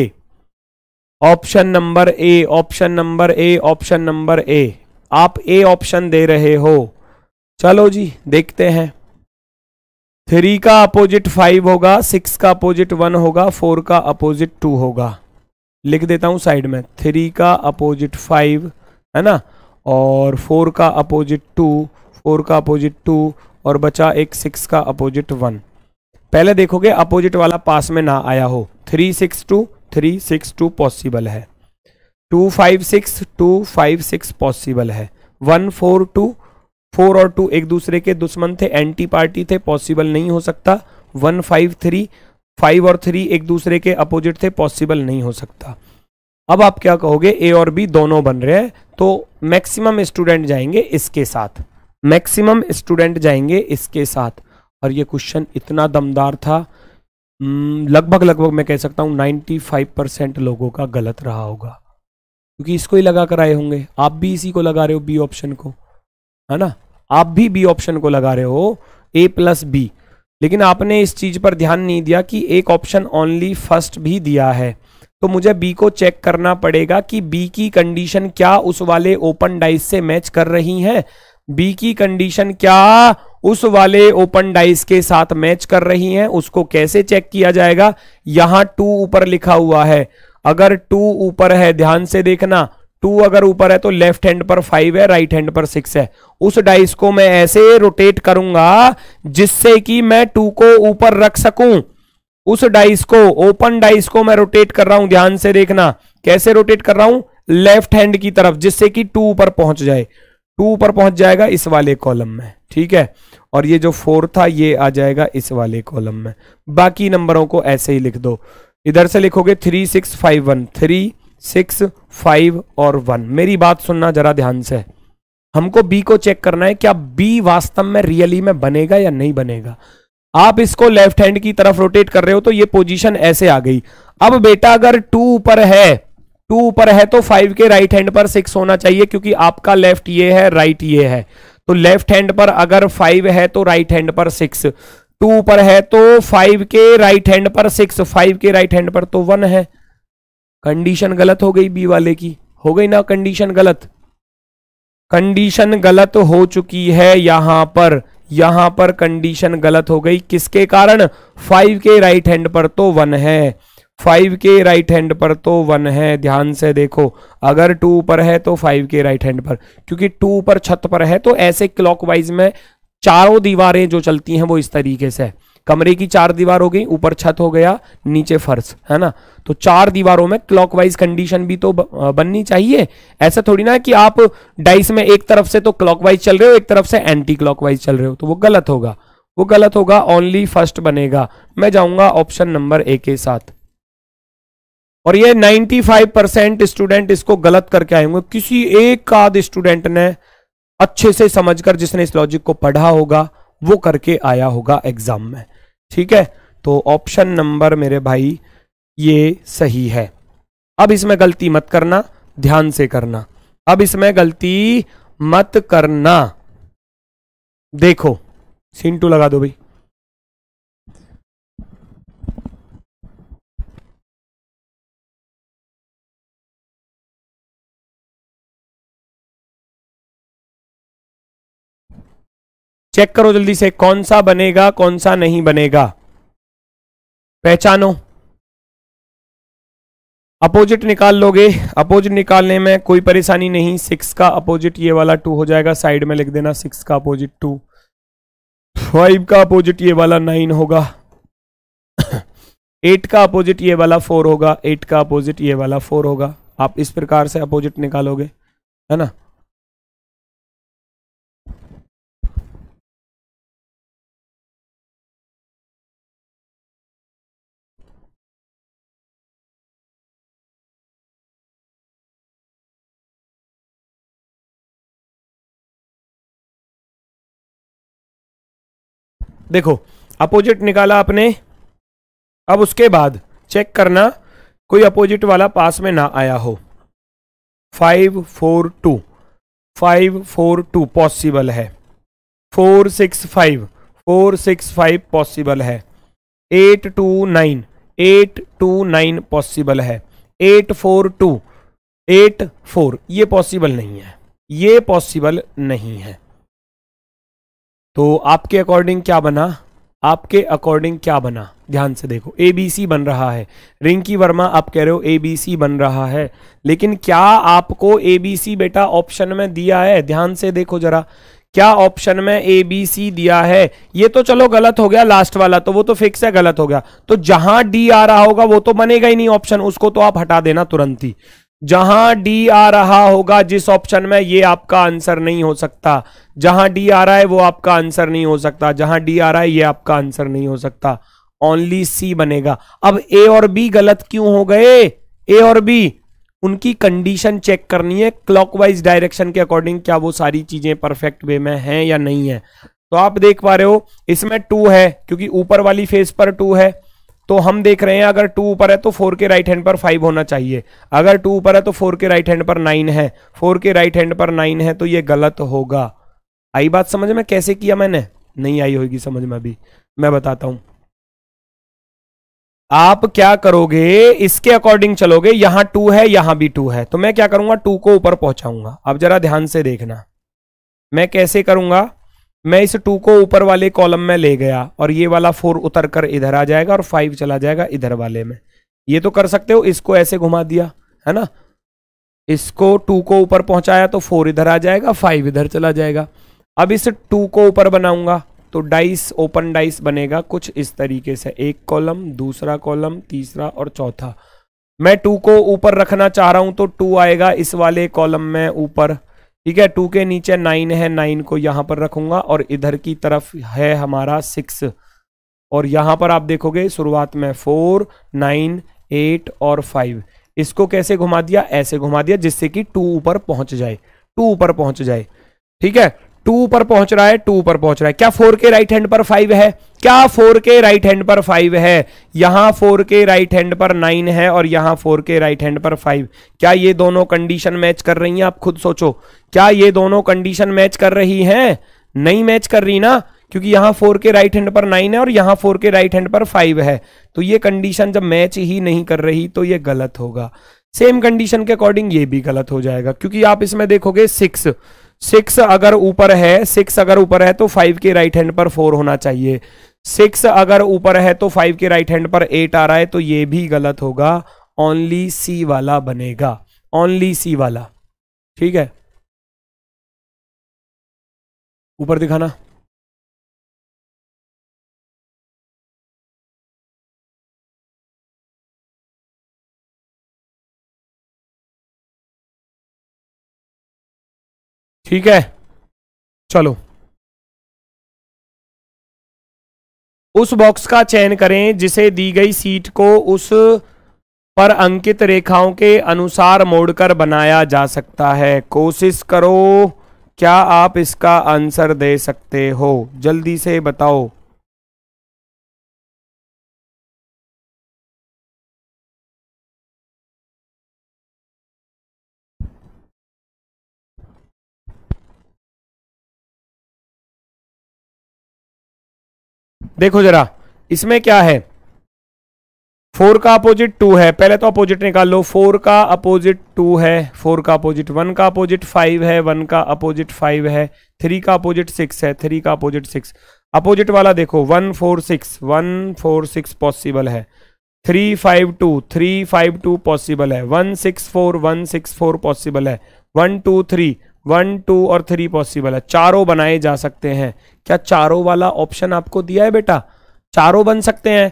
[SPEAKER 2] option number A option number A option number A आप ए ऑप्शन दे रहे हो चलो जी देखते हैं थ्री का अपोजिट फाइव होगा सिक्स का अपोजिट वन होगा फोर का अपोजिट टू होगा लिख देता हूं साइड में थ्री का अपोजिट फाइव है ना और फोर का अपोजिट टू फोर का अपोजिट टू और बचा एक सिक्स का अपोजिट वन पहले देखोगे अपोजिट वाला पास में ना आया हो three six two three six two possible है two five six two five six possible है वन फोर टू फोर और टू एक दूसरे के दुश्मन थे एंटी पार्टी थे पॉसिबल नहीं हो सकता वन फाइव थ्री फाइव और थ्री एक दूसरे के अपोजिट थे पॉसिबल नहीं हो सकता अब आप क्या कहोगे ए और बी दोनों बन रहे हैं तो मैक्सिमम स्टूडेंट जाएंगे इसके साथ मैक्सिमम स्टूडेंट जाएंगे इसके साथ और ये क्वेश्चन इतना दमदार था हम्म, लगभग लगभग मैं कह सकता हूँ 95 परसेंट लोगों का गलत रहा होगा क्योंकि इसको ही लगा कर आए होंगे आप भी इसी को लगा रहे हो बी ऑप्शन को है ना आप भी बी ऑप्शन को लगा रहे हो ए प्लस बी लेकिन आपने इस चीज पर ध्यान नहीं दिया कि एक ऑप्शन ओनली फर्स्ट भी दिया है तो मुझे बी को चेक करना पड़ेगा कि बी की कंडीशन क्या उस वाले ओपन डाइस से मैच कर रही है बी की कंडीशन क्या उस वाले ओपन डाइस के साथ मैच कर रही हैं उसको कैसे चेक किया जाएगा यहां टू ऊपर लिखा हुआ है अगर टू ऊपर है ध्यान से देखना टू अगर ऊपर है तो लेफ्ट हैंड पर फाइव है राइट हैंड पर सिक्स है उस डाइस को मैं ऐसे रोटेट करूंगा जिससे कि मैं टू को ऊपर रख सकूं उस डाइस को ओपन डाइस को मैं रोटेट कर रहा हूं ध्यान से देखना कैसे रोटेट कर रहा हूं लेफ्ट हैंड की तरफ जिससे कि टू ऊपर पहुंच जाए टू ऊपर पहुंच जाएगा इस वाले कॉलम में ठीक है और ये जो फोर था ये आ जाएगा इस वाले कॉलम में बाकी नंबरों को ऐसे ही लिख दो इधर से लिखोगे three six five one three six five और वन मेरी बात सुनना जरा ध्यान से हमको बी को चेक करना है क्या बी वास्तव में रियली में बनेगा या नहीं बनेगा आप इसको लेफ्ट हैंड की तरफ रोटेट कर रहे हो तो ये पोजीशन ऐसे आ गई अब बेटा अगर टू ऊपर है टू ऊपर है तो फाइव के राइट हैंड पर सिक्स होना चाहिए क्योंकि आपका लेफ्ट ये है राइट ये है तो लेफ्ट हैंड पर अगर फाइव है तो राइट हैंड पर सिक्स टू ऊपर है तो फाइव के राइट हैंड पर सिक्स फाइव के राइट हैंड पर तो वन है कंडीशन गलत हो गई बी वाले की हो गई ना कंडीशन गलत कंडीशन गलत हो चुकी है यहां पर यहां पर कंडीशन गलत हो गई किसके कारण फाइव के राइट हैंड पर तो वन है फाइव के राइट हैंड पर तो वन है ध्यान से देखो अगर टू पर है तो फाइव के राइट हैंड पर क्योंकि टू पर छत पर है तो ऐसे क्लॉकवाइज में चारों दीवारें जो चलती हैं वो इस तरीके से है कमरे की चार दीवार हो गई ऊपर छत हो गया नीचे फर्श है ना तो चार दीवारों में क्लॉकवाइज कंडीशन भी तो बननी चाहिए ऐसा थोड़ी ना कि आप डाइस में एक तरफ से तो क्लॉकवाइज चल रहे हो एक तरफ से एंटी क्लॉकवाइज चल रहे हो तो वो गलत होगा वो गलत होगा ओनली फर्स्ट बनेगा मैं जाऊंगा ऑप्शन नंबर ए के साथ और ये 95 परसेंट स्टूडेंट इसको गलत करके आएंगे किसी एक आध स्टूडेंट ने अच्छे से समझकर जिसने इस लॉजिक को पढ़ा होगा वो करके आया होगा एग्जाम में ठीक है तो ऑप्शन नंबर मेरे भाई ये सही है अब इसमें गलती मत करना ध्यान से करना अब इसमें गलती
[SPEAKER 1] मत करना देखो सीन टू लगा दो भाई चेक करो जल्दी से कौन सा बनेगा कौन सा नहीं बनेगा पहचानो
[SPEAKER 2] अपोजिट निकाल लोगे अपोजिट निकालने में कोई परेशानी नहीं सिक्स का अपोजिट ये वाला टू हो जाएगा साइड में लिख देना सिक्स का अपोजिट टू फाइव का अपोजिट ये वाला नाइन होगा एट (coughs) का अपोजिट ये वाला फोर होगा
[SPEAKER 1] एट का अपोजिट ये वाला फोर होगा आप इस प्रकार से अपोजिट निकालोगे है ना देखो अपोजिट निकाला आपने अब उसके बाद चेक करना
[SPEAKER 2] कोई अपोजिट वाला पास में ना आया हो five four two five four two possible है four six five four six five possible है eight two nine eight two nine possible है eight four two eight four ये पॉसिबल नहीं है ये पॉसिबल नहीं है तो आपके अकॉर्डिंग क्या बना आपके अकॉर्डिंग क्या बना ध्यान से देखो ए बी सी बन रहा है रिंकी वर्मा आप कह रहे हो ए बी सी बन रहा है लेकिन क्या आपको ए बी सी बेटा ऑप्शन में दिया है ध्यान से देखो जरा क्या ऑप्शन में ए बी सी दिया है ये तो चलो गलत हो गया लास्ट वाला तो वो तो फिक्स है गलत हो गया तो जहां डी आ रहा होगा वो तो बनेगा ही नहीं ऑप्शन उसको तो आप हटा देना तुरंत ही जहां डी आ रहा होगा जिस ऑप्शन में ये आपका आंसर नहीं हो सकता जहां डी आ रहा है वो आपका आंसर नहीं हो सकता जहां डी आ रहा है ये आपका आंसर नहीं हो सकता ओनली सी बनेगा अब ए और बी गलत क्यों हो गए ए और बी उनकी कंडीशन चेक करनी है क्लॉकवाइज डायरेक्शन के अकॉर्डिंग क्या वो सारी चीजें परफेक्ट वे में हैं या नहीं है तो आप देख पा रहे हो इसमें टू है क्योंकि ऊपर वाली फेस पर टू है तो हम देख रहे हैं अगर टू ऊपर है तो फोर के राइट हैंड पर फाइव होना चाहिए अगर टू ऊपर है तो फोर के राइट हैंड पर नाइन है फोर के राइट हैंड पर नाइन है तो ये गलत होगा आई बात समझ में कैसे किया मैंने नहीं आई होगी समझ में अभी मैं बताता हूं आप क्या करोगे इसके अकॉर्डिंग चलोगे यहां टू है यहां भी टू है तो मैं क्या करूंगा टू को ऊपर पहुंचाऊंगा अब जरा ध्यान से देखना मैं कैसे करूंगा मैं इस टू को ऊपर वाले कॉलम में ले गया और ये वाला फोर उतर कर इधर आ जाएगा और फाइव चला जाएगा इधर वाले में ये तो कर सकते हो इसको ऐसे घुमा दिया है ना इसको टू को ऊपर पहुंचाया तो फोर इधर आ जाएगा फाइव इधर चला जाएगा अब इस टू को ऊपर बनाऊंगा तो डाइस ओपन डाइस बनेगा कुछ इस तरीके से एक कॉलम दूसरा कॉलम तीसरा और चौथा मैं टू को ऊपर रखना चाह रहा हूं तो टू आएगा इस वाले कॉलम में ऊपर ठीक है टू के नीचे नाइन है नाइन को यहां पर रखूंगा और इधर की तरफ है हमारा सिक्स और यहां पर आप देखोगे शुरुआत में फोर नाइन एट और फाइव इसको कैसे घुमा दिया ऐसे घुमा दिया जिससे कि टू ऊपर पहुंच जाए टू ऊपर पहुंच जाए ठीक है टू पर पहुंच रहा है टू पर पहुंच रहा है क्या फोर के राइट हैंड पर फाइव है क्या फोर के राइट हैंड पर फाइव है यहां फोर के राइट हैंड पर नाइन है और यहां फोर के राइट हैंड पर फाइव क्या ये दोनों कंडीशन मैच कर रही हैं आप खुद सोचो क्या ये दोनों कंडीशन मैच कर रही हैं नहीं मैच कर रही ना क्योंकि यहां फोर के राइट हैंड पर नाइन है और यहां फोर के राइट हैंड पर फाइव है तो ये कंडीशन जब मैच ही नहीं कर रही तो ये गलत होगा सेम कंडीशन के अकॉर्डिंग ये भी गलत हो जाएगा क्योंकि आप इसमें देखोगे सिक्स सिक्स अगर ऊपर है सिक्स अगर ऊपर है तो फाइव के राइट हैंड पर फोर होना चाहिए सिक्स अगर ऊपर है तो फाइव के राइट हैंड पर एट आ रहा है तो ये भी गलत होगा
[SPEAKER 1] ओनली सी वाला बनेगा ओनली सी वाला ठीक है ऊपर दिखाना ठीक है चलो उस बॉक्स का चयन करें जिसे दी गई सीट को उस पर
[SPEAKER 2] अंकित रेखाओं के अनुसार मोड़कर बनाया जा सकता है कोशिश करो
[SPEAKER 1] क्या आप इसका आंसर दे सकते हो जल्दी से बताओ देखो जरा इसमें क्या है फोर का अपोजिट टू है पहले तो
[SPEAKER 2] अपोजिट निकाल लो फोर का अपोजिट टू है फोर का अपोजिट वन का अपोजिट फाइव है वन का अपोजिट फाइव है थ्री का अपोजिट सिक्स है थ्री का अपोजिट सिक्स अपोजिट वाला देखो one four six one four six possible है three five two three five two possible है one six four one six four possible है one two three one two और three possible है चारों बनाए जा सकते हैं क्या चारों वाला ऑप्शन आपको दिया है बेटा चारों बन सकते हैं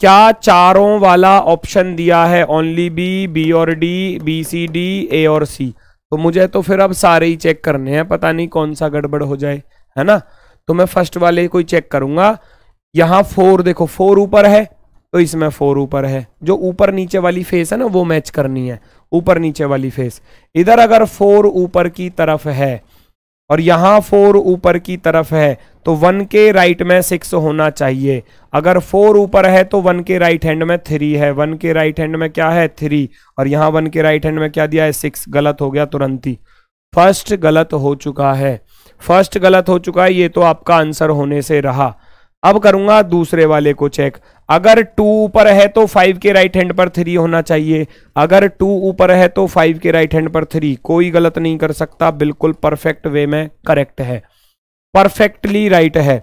[SPEAKER 2] क्या चारों वाला ऑप्शन दिया है ओनली बी बी और D B C D A और सी तो मुझे तो फिर अब सारे ही चेक करने हैं पता नहीं कौन सा गड़बड़ हो जाए है ना तो मैं फर्स्ट वाले को ही चेक करूंगा यहां फोर देखो फोर ऊपर है तो इसमें फोर ऊपर है जो ऊपर नीचे वाली फेस है ना वो मैच करनी है ऊपर नीचे वाली फेस इधर अगर फोर ऊपर की तरफ है और यहाँ फोर ऊपर की तरफ है तो वन के राइट में सिक्स होना चाहिए अगर फोर ऊपर है तो वन के राइट हैंड में थ्री है वन के राइट हैंड में क्या है थ्री और यहाँ वन के राइट हैंड में क्या दिया है सिक्स गलत हो गया तुरंत ही फर्स्ट गलत हो चुका है फर्स्ट गलत हो चुका है ये तो आपका आंसर होने से रहा अब करूंगा दूसरे वाले को चेक अगर टू ऊपर है तो फाइव के राइट हैंड पर थ्री होना चाहिए अगर टू ऊपर है तो फाइव के राइट हैंड पर थ्री कोई गलत नहीं कर सकता बिल्कुल परफेक्ट वे में करेक्ट है परफेक्टली राइट है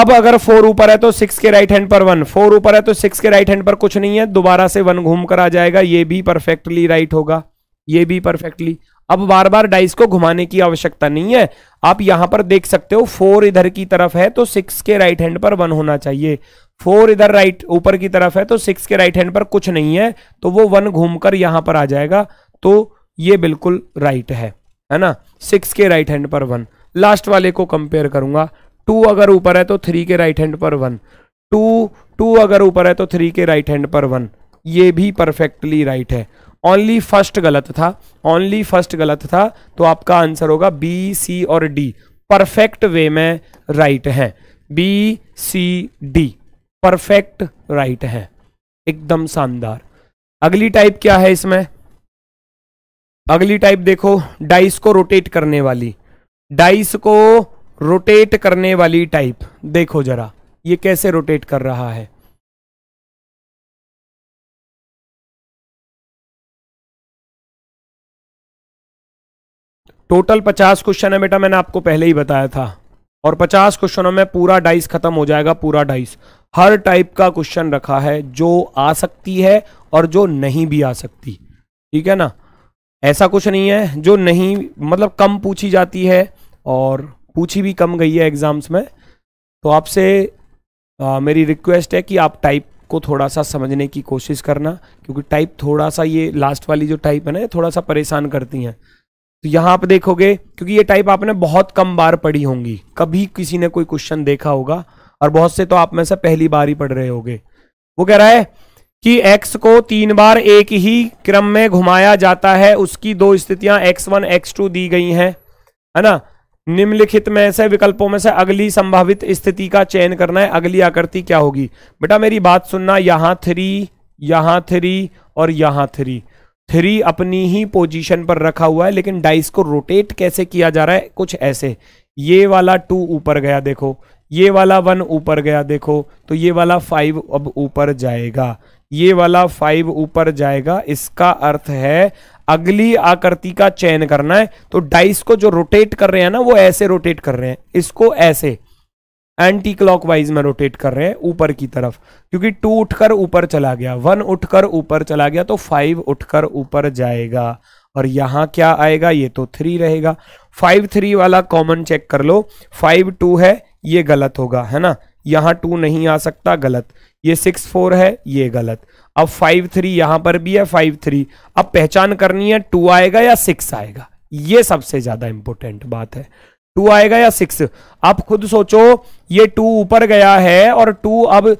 [SPEAKER 2] अब अगर फोर ऊपर है तो सिक्स के राइट हैंड पर वन फोर ऊपर है तो सिक्स के राइट हैंड पर कुछ नहीं है दोबारा से वन घूम कर आ जाएगा ये भी परफेक्टली राइट होगा ये भी परफेक्टली अब बार बार डाइस को घुमाने की आवश्यकता नहीं है आप यहां पर देख सकते हो फोर इधर की तरफ है तो सिक्स के राइट हैंड पर वन होना चाहिए फोर इधर राइट ऊपर की तरफ है तो सिक्स के राइट हैंड पर कुछ नहीं है तो वो वन घूमकर यहां पर आ जाएगा तो ये बिल्कुल राइट है है ना सिक्स के राइट हैंड पर वन लास्ट वाले को कंपेयर करूंगा टू अगर ऊपर है तो थ्री के राइट हैंड पर वन टू टू अगर ऊपर है तो थ्री के राइट हैंड पर वन ये भी परफेक्टली राइट है ओनली फर्स्ट गलत था ओनली फर्स्ट गलत था तो आपका आंसर होगा बी सी और डी परफेक्ट वे में राइट है B C D perfect right है एकदम शानदार अगली टाइप क्या है इसमें अगली टाइप देखो डाइस को रोटेट करने वाली डाइस को रोटेट करने वाली टाइप देखो
[SPEAKER 1] जरा ये कैसे रोटेट कर रहा है टोटल पचास क्वेश्चन है बेटा मैंने आपको पहले ही बताया था और पचास क्वेश्चनों में पूरा डाइस खत्म
[SPEAKER 2] हो जाएगा पूरा डाइस हर टाइप का क्वेश्चन रखा है जो आ सकती है और जो नहीं भी आ सकती ठीक है ना ऐसा कुछ नहीं है जो नहीं मतलब कम पूछी जाती है और पूछी भी कम गई है एग्ज़ाम्स में तो आपसे मेरी रिक्वेस्ट है कि आप टाइप को थोड़ा सा समझने की कोशिश करना क्योंकि टाइप थोड़ा सा ये लास्ट वाली जो टाइप है ना ये थोड़ा सा परेशान करती हैं तो यहाँ आप देखोगे क्योंकि ये टाइप आपने बहुत कम बार पढ़ी होंगी कभी किसी ने कोई क्वेश्चन देखा होगा और बहुत से तो आप में से पहली बार ही पढ़ रहे होंगे वो कह रहा है कि x को तीन बार एक ही क्रम में घुमाया जाता है उसकी दो स्थितियां x1 x2 दी गई हैं है ना निम्नलिखित में से विकल्पों में से अगली संभावित स्थिति का चयन करना है अगली आकृति क्या होगी बेटा मेरी बात सुनना यहां थ्री यहां थ्री और यहां थ्री थ्री अपनी ही पोजीशन पर रखा हुआ है लेकिन डाइस को रोटेट कैसे किया जा रहा है कुछ ऐसे ये वाला टू ऊपर गया देखो ये वाला वन ऊपर गया देखो तो ये वाला फाइव अब ऊपर जाएगा ये वाला फाइव ऊपर जाएगा इसका अर्थ है अगली आकृति का चयन करना है तो डाइस को जो रोटेट कर रहे हैं ना वो ऐसे रोटेट कर रहे हैं इसको ऐसे एंटी क्लॉकवाइज में रोटेट कर रहे हैं ऊपर की तरफ क्योंकि टू उठकर ऊपर चला गया वन उठकर ऊपर चला गया तो फाइव उठकर ऊपर जाएगा और यहाँ क्या आएगा ये तो थ्री रहेगा फाइव थ्री वाला कॉमन चेक कर लो फाइव टू है ये गलत होगा है ना यहाँ टू नहीं आ सकता गलत ये सिक्स फोर है ये गलत अब फाइव थ्री यहाँ पर भी है फाइव थ्री अब पहचान करनी है टू आएगा या सिक्स आएगा ये सबसे ज़्यादा इंपॉर्टेंट बात है टू आएगा या सिक्स आप खुद सोचो ये टू ऊपर गया है और टू अब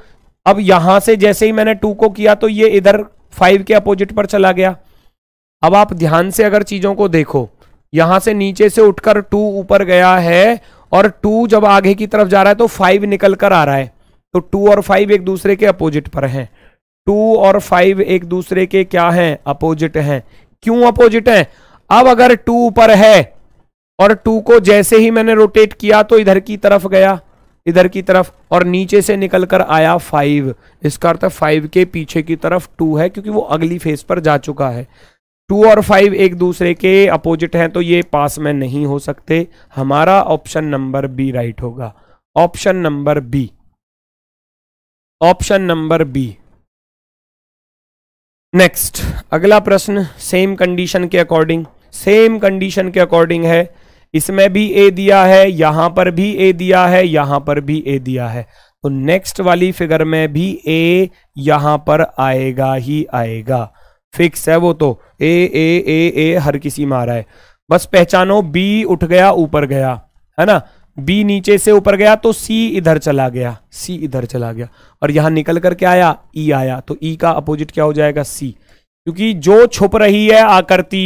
[SPEAKER 2] अब यहां से जैसे ही मैंने टू को किया तो ये इधर फाइव के अपोजिट पर चला गया अब आप ध्यान से अगर चीजों को देखो यहां से नीचे से उठकर टू ऊपर गया है और टू जब आगे की तरफ जा रहा है तो फाइव निकल कर आ रहा है तो टू और फाइव एक दूसरे के अपोजिट पर हैं टू और फाइव एक दूसरे के क्या हैं अपोजिट हैं क्यों अपोजिट हैं अब अगर टू ऊपर है और टू को जैसे ही मैंने रोटेट किया तो इधर की तरफ गया इधर की तरफ और नीचे से निकल कर आया फाइव इसका अर्थ फाइव के पीछे की तरफ टू है क्योंकि वो अगली फेज पर जा चुका है टू और फाइव एक दूसरे के अपोजिट हैं तो ये पास में नहीं हो सकते हमारा ऑप्शन नंबर बी राइट होगा option number B option number B next अगला प्रश्न सेम कंडीशन के अकॉर्डिंग सेम कंडीशन के अकॉर्डिंग है इसमें भी ए दिया है यहां पर भी ए दिया है यहां पर भी ए दिया है तो नेक्स्ट वाली फिगर में भी ए यहां पर आएगा ही आएगा फिक्स है वो तो ए ए ए ए हर किसी में आ रहा है बस पहचानो बी उठ गया ऊपर गया है ना बी नीचे से ऊपर गया तो सी इधर चला गया सी इधर चला गया और यहां निकल कर क्या आया ई e आया तो ई e का अपोजिट क्या हो जाएगा सी क्योंकि जो छुप रही है आकृति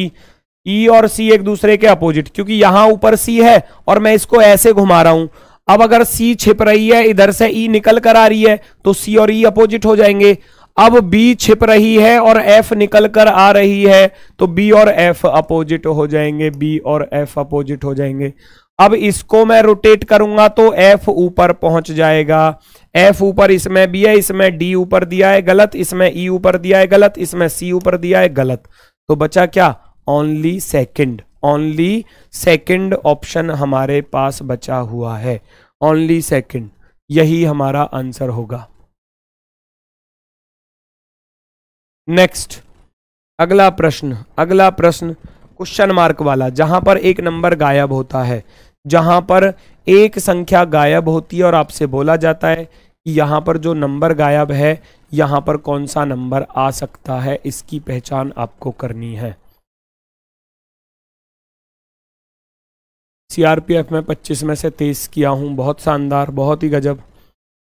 [SPEAKER 2] ई e और सी एक दूसरे के अपोजिट क्योंकि यहां ऊपर सी है और मैं इसको ऐसे घुमा रहा हूं अब अगर सी छिप रही है इधर से ई निकल कर आ रही है तो सी और ई अपोजिट हो जाएंगे अब बी छिप रही है और एफ निकल कर आ रही है तो बी और एफ अपोजिट हो जाएंगे बी और एफ अपोजिट हो जाएंगे अब इसको मैं रोटेट करूंगा तो एफ ऊपर पहुंच जाएगा एफ ऊपर इसमें बी है इसमें डी ऊपर दिया है गलत इसमें ई e ऊपर दिया है गलत इसमें सी ऊपर दिया है गलत तो बचा क्या only second only second option हमारे पास बचा हुआ है ओनली सेकेंड यही हमारा आंसर होगा नेक्स्ट अगला प्रश्न अगला प्रश्न क्वेश्चन मार्क वाला जहां पर एक नंबर गायब होता है जहां पर एक संख्या गायब होती है और आपसे बोला जाता है कि यहां पर जो नंबर गायब है यहां पर कौन सा नंबर आ सकता है इसकी पहचान आपको करनी है सीआरपीएफ में 25 में से तेईस किया हूं बहुत शानदार बहुत ही गजब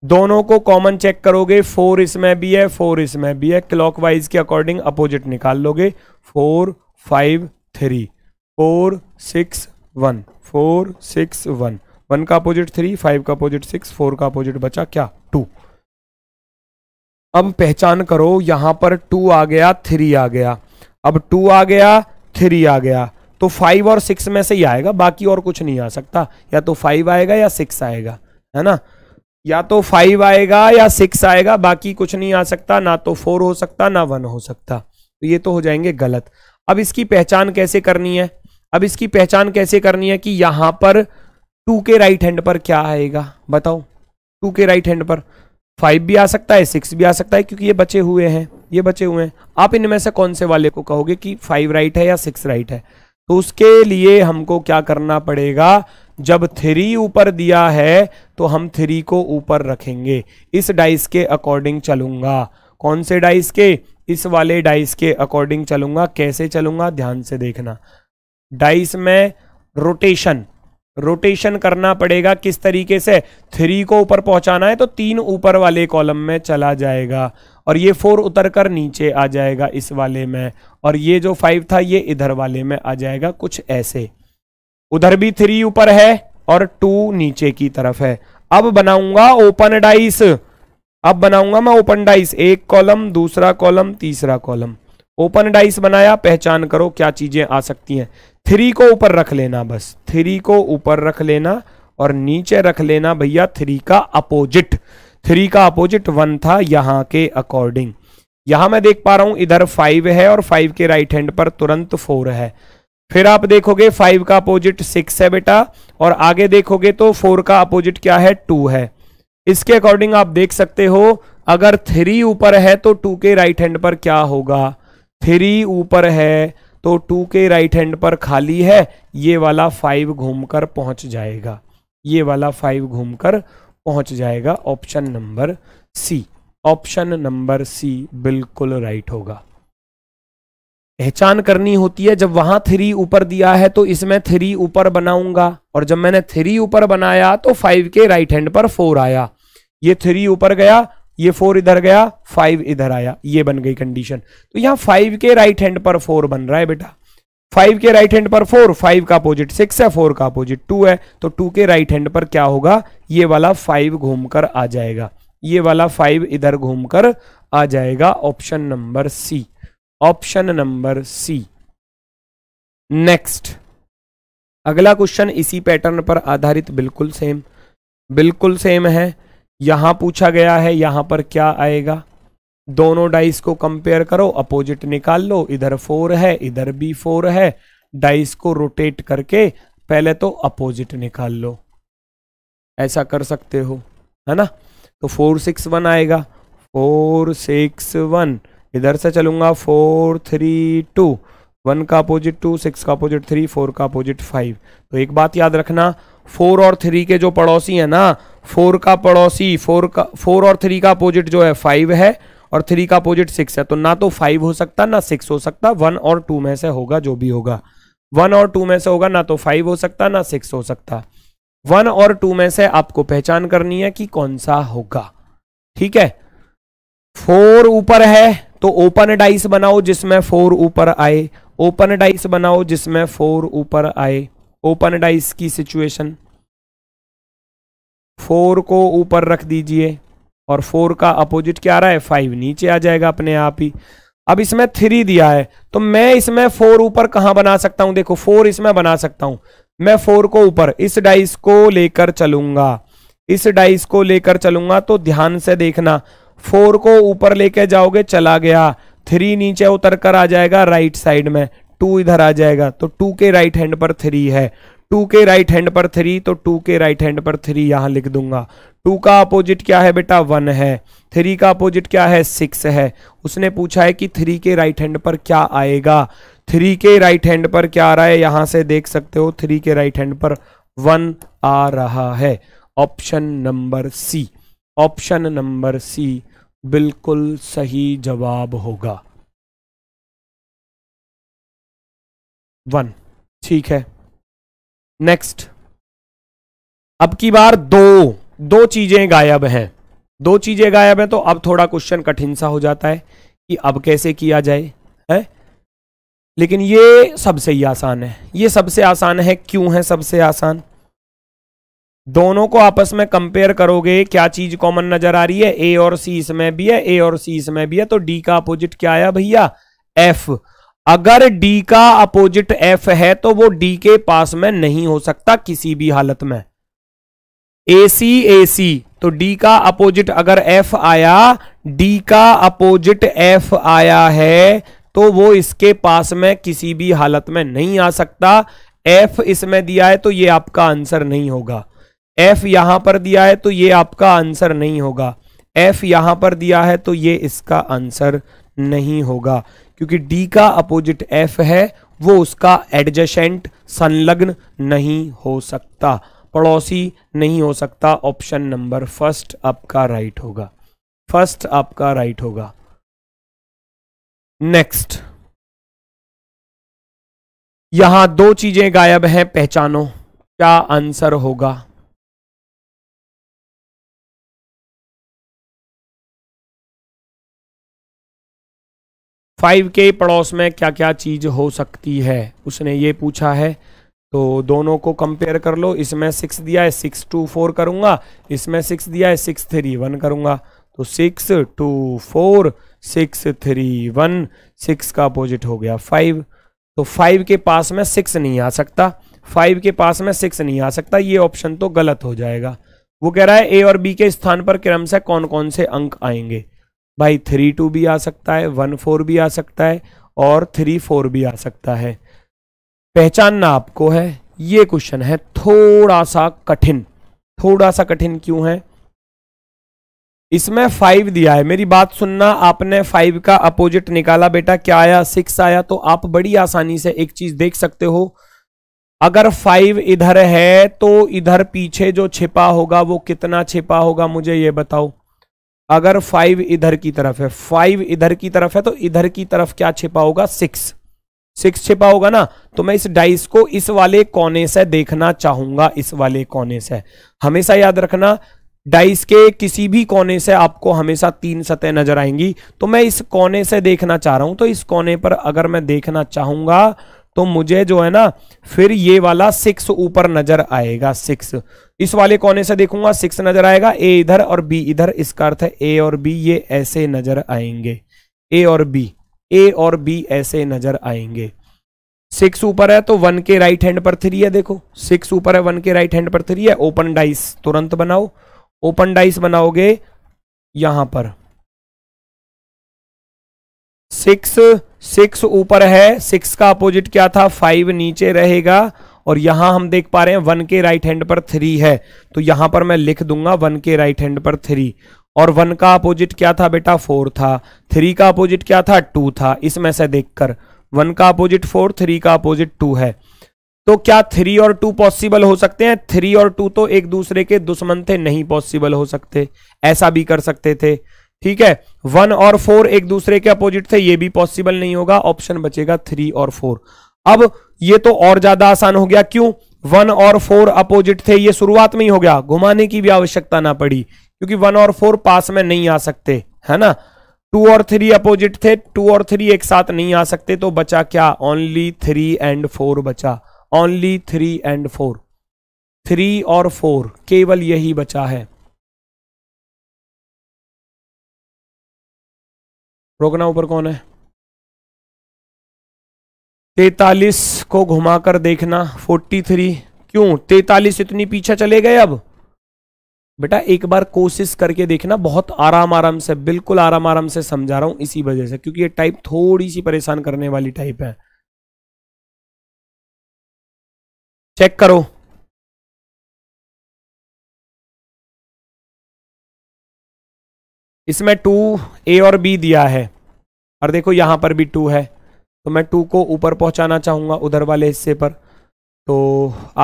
[SPEAKER 2] दोनों को कॉमन चेक करोगे फोर इसमें भी है फोर इसमें भी है क्लॉकवाइज के अकॉर्डिंग अपोजिट निकाल लोगे four five three four six one four six one one का अपोजिट थ्री फाइव का अपोजिट सिक्स फोर का अपोजिट बचा क्या टू अब पहचान करो यहां पर टू आ गया थ्री आ गया अब टू आ गया थ्री आ गया तो फाइव और सिक्स में से ही आएगा बाकी और कुछ नहीं आ सकता या तो फाइव आएगा या सिक्स आएगा है ना या तो फाइव आएगा या सिक्स आएगा बाकी कुछ नहीं आ सकता ना तो फोर हो सकता ना वन हो सकता तो ये तो हो जाएंगे गलत अब इसकी पहचान कैसे करनी है अब इसकी पहचान कैसे करनी है कि यहां पर टू के राइट हैंड पर क्या आएगा बताओ टू के राइट हैंड पर फाइव भी आ सकता है सिक्स भी आ सकता है क्योंकि ये बचे हुए हैं ये बचे हुए हैं आप इनमें से कौन से वाले को कहोगे कि फाइव राइट है या सिक्स राइट है तो उसके लिए हमको क्या करना पड़ेगा जब थ्री ऊपर दिया है तो हम थ्री को ऊपर रखेंगे इस डाइस के अकॉर्डिंग चलूंगा कौन से डाइस के इस वाले डाइस के अकॉर्डिंग चलूंगा कैसे चलूंगा ध्यान से देखना डाइस में रोटेशन रोटेशन करना पड़ेगा किस तरीके से थ्री को ऊपर पहुंचाना है तो तीन ऊपर वाले कॉलम में चला जाएगा और ये फोर उतर कर नीचे आ जाएगा इस वाले में और ये जो फाइव था ये इधर वाले में आ जाएगा कुछ ऐसे उधर भी थ्री ऊपर है और टू नीचे की तरफ है अब बनाऊंगा ओपन डाइस अब बनाऊंगा मैं ओपन डाइस एक कॉलम दूसरा कॉलम तीसरा कॉलम ओपन डाइस बनाया पहचान करो क्या चीजें आ सकती हैं थ्री को ऊपर रख लेना बस थ्री को ऊपर रख लेना और नीचे रख लेना भैया थ्री का अपोजिट थ्री का अपोजिट वन था यहां के अकॉर्डिंग यहां मैं देख पा रहा हूं इधर फाइव है और फाइव के राइट हैंड पर तुरंत फोर है फिर आप देखोगे फाइव का अपोजिट सिक्स है बेटा और आगे देखोगे तो फोर का अपोजिट क्या है टू है इसके अकॉर्डिंग आप देख सकते हो अगर थ्री ऊपर है तो टू के राइट हैंड पर क्या होगा थ्री ऊपर है तो टू के राइट हैंड पर खाली है ये वाला फाइव घूमकर पहुंच जाएगा ये वाला फाइव घूमकर पहुंच जाएगा option number C option number C बिल्कुल राइट होगा पहचान करनी होती है जब वहां थ्री ऊपर दिया है तो इसमें थ्री ऊपर बनाऊंगा और जब मैंने थ्री ऊपर बनाया तो फाइव के राइट हैंड पर फोर आया ये थ्री ऊपर गया ये फोर इधर गया फाइव इधर आया ये बन गई कंडीशन तो यहां फाइव के राइट हैंड पर फोर बन रहा है बेटा फाइव के राइट हैंड पर फोर फाइव का अपोजिट सिक्स है फोर का अपोजिट टू है तो टू के राइट हैंड पर क्या होगा ये वाला फाइव घूमकर आ जाएगा ये वाला फाइव इधर घूमकर आ जाएगा option number C option number C next अगला क्वेश्चन इसी पैटर्न पर आधारित बिल्कुल सेम बिल्कुल सेम है यहां पूछा गया है यहां पर क्या आएगा दोनों डाइस को कंपेयर करो अपोजिट निकाल लो इधर फोर है इधर भी फोर है डाइस को रोटेट करके पहले तो अपोजिट निकाल लो ऐसा कर सकते हो है ना तो फोर सिक्स वन आएगा फोर सिक्स वन इधर से चलूंगा फोर थ्री टू वन का अपोजिट टू सिक्स का अपोजिट थ्री फोर का अपोजिट फाइव तो एक बात याद रखना फोर और थ्री के जो पड़ोसी है ना फोर का पड़ोसी फोर का फोर और थ्री का अपोजिट जो है फाइव है और थ्री का अपोजिट सिक्स है तो ना तो फाइव हो सकता ना सिक्स हो सकता वन और टू में से होगा जो भी होगा वन और टू में से होगा ना तो फाइव हो सकता ना सिक्स हो सकता वन और टू में से आपको पहचान करनी है कि कौन सा होगा ठीक है फोर ऊपर है तो ओपन डाइस बनाओ जिसमें फोर ऊपर आए ओपन डाइस बनाओ जिसमें फोर ऊपर आए ओपन डाइस की सिचुएशन फोर को ऊपर रख दीजिए और फोर का अपोजिट क्या आ रहा है फाइव नीचे आ जाएगा अपने आप ही अब इसमें थ्री दिया है तो मैं इसमें फोर ऊपर कहां बना सकता हूं देखो फोर इसमें बना सकता हूं मैं फोर को ऊपर इस डाइस को लेकर चलूंगा इस डाइस को लेकर चलूंगा तो ध्यान से देखना फोर को ऊपर लेके जाओगे चला गया थ्री नीचे उतर कर आ जाएगा राइट साइड में टू इधर आ जाएगा तो टू के राइट हैंड पर थ्री है टू के राइट हैंड पर थ्री तो टू के राइट हैंड पर थ्री यहां लिख दूंगा टू का अपोजिट क्या है बेटा वन है थ्री का अपोजिट क्या है सिक्स है उसने पूछा है कि थ्री के राइट हैंड पर क्या आएगा थ्री के राइट हैंड पर क्या आ रहा है यहां से देख सकते हो थ्री के राइट हैंड पर वन आ रहा है option number C
[SPEAKER 1] option number C बिल्कुल सही जवाब होगा वन ठीक है नेक्स्ट अब की बार दो दो चीजें गायब हैं
[SPEAKER 2] दो चीजें गायब हैं तो अब थोड़ा क्वेश्चन कठिन सा हो जाता है कि अब कैसे किया जाए है लेकिन ये सबसे ही आसान है ये सबसे आसान है क्यों है सबसे आसान दोनों को आपस में कंपेयर करोगे क्या चीज कॉमन नजर आ रही है ए और सी इसमें भी है ए और सी इसमें भी है तो डी का अपोजिट क्या आया भैया एफ अगर डी का अपोजिट एफ है तो वो डी के पास में नहीं हो सकता किसी भी हालत में ए सी ए सी तो डी का अपोजिट अगर एफ आया डी का अपोजिट एफ आया है तो वो इसके पास में किसी भी हालत में नहीं आ सकता एफ इसमें दिया है तो ये आपका आंसर नहीं होगा एफ यहां पर दिया है तो ये आपका आंसर नहीं होगा एफ यहां पर दिया है तो ये इसका आंसर नहीं होगा क्योंकि डी का अपोजिट एफ है वो उसका एडजेसेंट संलग्न नहीं हो सकता पड़ोसी नहीं हो सकता ऑप्शन नंबर फर्स्ट आपका
[SPEAKER 1] राइट होगा फर्स्ट आपका राइट होगा नेक्स्ट यहां दो चीजें गायब हैं पहचानो क्या आंसर होगा फाइव के पड़ोस में क्या क्या चीज़ हो सकती है उसने ये पूछा है तो दोनों
[SPEAKER 2] को कंपेयर कर लो इसमें सिक्स दिया है सिक्स टू फोर करूँगा इसमें सिक्स दिया है सिक्स थ्री वन करूँगा तो six two four six three one six का अपोजिट हो गया फाइव तो फाइव के पास में सिक्स नहीं आ सकता फाइव के पास में सिक्स नहीं आ सकता ये ऑप्शन तो गलत हो जाएगा वो कह रहा है ए और बी के स्थान पर क्रम से कौन कौन से अंक आएंगे भाई थ्री टू भी आ सकता है वन फोर भी आ सकता है और थ्री फोर भी आ सकता है पहचानना आपको है ये क्वेश्चन है थोड़ा सा कठिन थोड़ा सा कठिन क्यों है इसमें फाइव दिया है मेरी बात सुनना आपने फाइव का अपोजिट निकाला बेटा क्या आया सिक्स आया तो आप बड़ी आसानी से एक चीज देख सकते हो अगर फाइव इधर है तो इधर पीछे जो छिपा होगा वो कितना छिपा होगा मुझे ये बताओ अगर फाइव इधर की तरफ है फाइव इधर की तरफ है तो इधर की तरफ क्या छिपा होगा सिक्स सिक्स छिपा होगा ना तो मैं इस डाइस को इस वाले कोने से देखना चाहूंगा इस वाले कोने से हमेशा याद रखना डाइस के किसी भी कोने से आपको हमेशा तीन सतह नजर आएंगी तो मैं इस कोने से देखना चाह रहा हूं तो इस कोने पर अगर मैं देखना चाहूंगा तो मुझे जो है ना फिर ये वाला सिक्स ऊपर नजर आएगा सिक्स इस वाले कोने से देखूंगा सिक्स नजर आएगा ए इधर और बी इधर इसका अर्थ है ए और बी ये ऐसे नजर आएंगे ए और बी ए और बी ऐसे नजर आएंगे सिक्स ऊपर है तो वन के राइट हैंड पर थ्री है देखो सिक्स ऊपर है वन के राइट हैंड पर थ्री है ओपन डाइस तुरंत बनाओ ओपन डाइस बनाओगे यहां पर सिक्स सिक्स ऊपर है सिक्स का अपोजिट क्या था फाइव नीचे रहेगा और यहां हम देख पा रहे हैं वन के राइट हैंड पर थ्री है तो यहां पर मैं लिख दूंगा वन के राइट हैंड पर थ्री और वन का अपोजिट क्या था बेटा फोर था थ्री का अपोजिट क्या था टू था इसमें से देखकर वन का अपोजिट फोर थ्री का अपोजिट टू है तो क्या थ्री और टू पॉसिबल हो सकते हैं थ्री और टू तो एक दूसरे के दुश्मन थे नहीं पॉसिबल हो सकते ऐसा भी कर सकते थे ठीक है वन और फोर एक दूसरे के अपोजिट थे ये भी पॉसिबल नहीं होगा ऑप्शन बचेगा थ्री और फोर अब ये तो और ज्यादा आसान हो गया क्यों वन और फोर अपोजिट थे ये शुरुआत में ही हो गया घुमाने की भी आवश्यकता ना पड़ी क्योंकि वन और फोर पास में नहीं आ सकते है ना टू और थ्री अपोजिट थे टू और थ्री एक साथ नहीं आ सकते तो बचा क्या ओनली थ्री एंड फोर बचा only three and four
[SPEAKER 1] three और फोर केवल यही बचा है रोकना ऊपर कौन है तैतालीस को घुमाकर देखना फोर्टी थ्री
[SPEAKER 2] क्यों तैतालीस इतनी पीछे चले गए अब बेटा एक बार कोशिश करके देखना बहुत आराम आराम से बिल्कुल आराम आराम से समझा रहा हूं इसी वजह से क्योंकि ये टाइप थोड़ी सी परेशान
[SPEAKER 1] करने वाली टाइप है चेक करो इसमें टू ए और बी दिया है और देखो यहाँ पर भी टू है
[SPEAKER 2] तो मैं टू को ऊपर पहुँचाना चाहूँगा उधर वाले हिस्से पर तो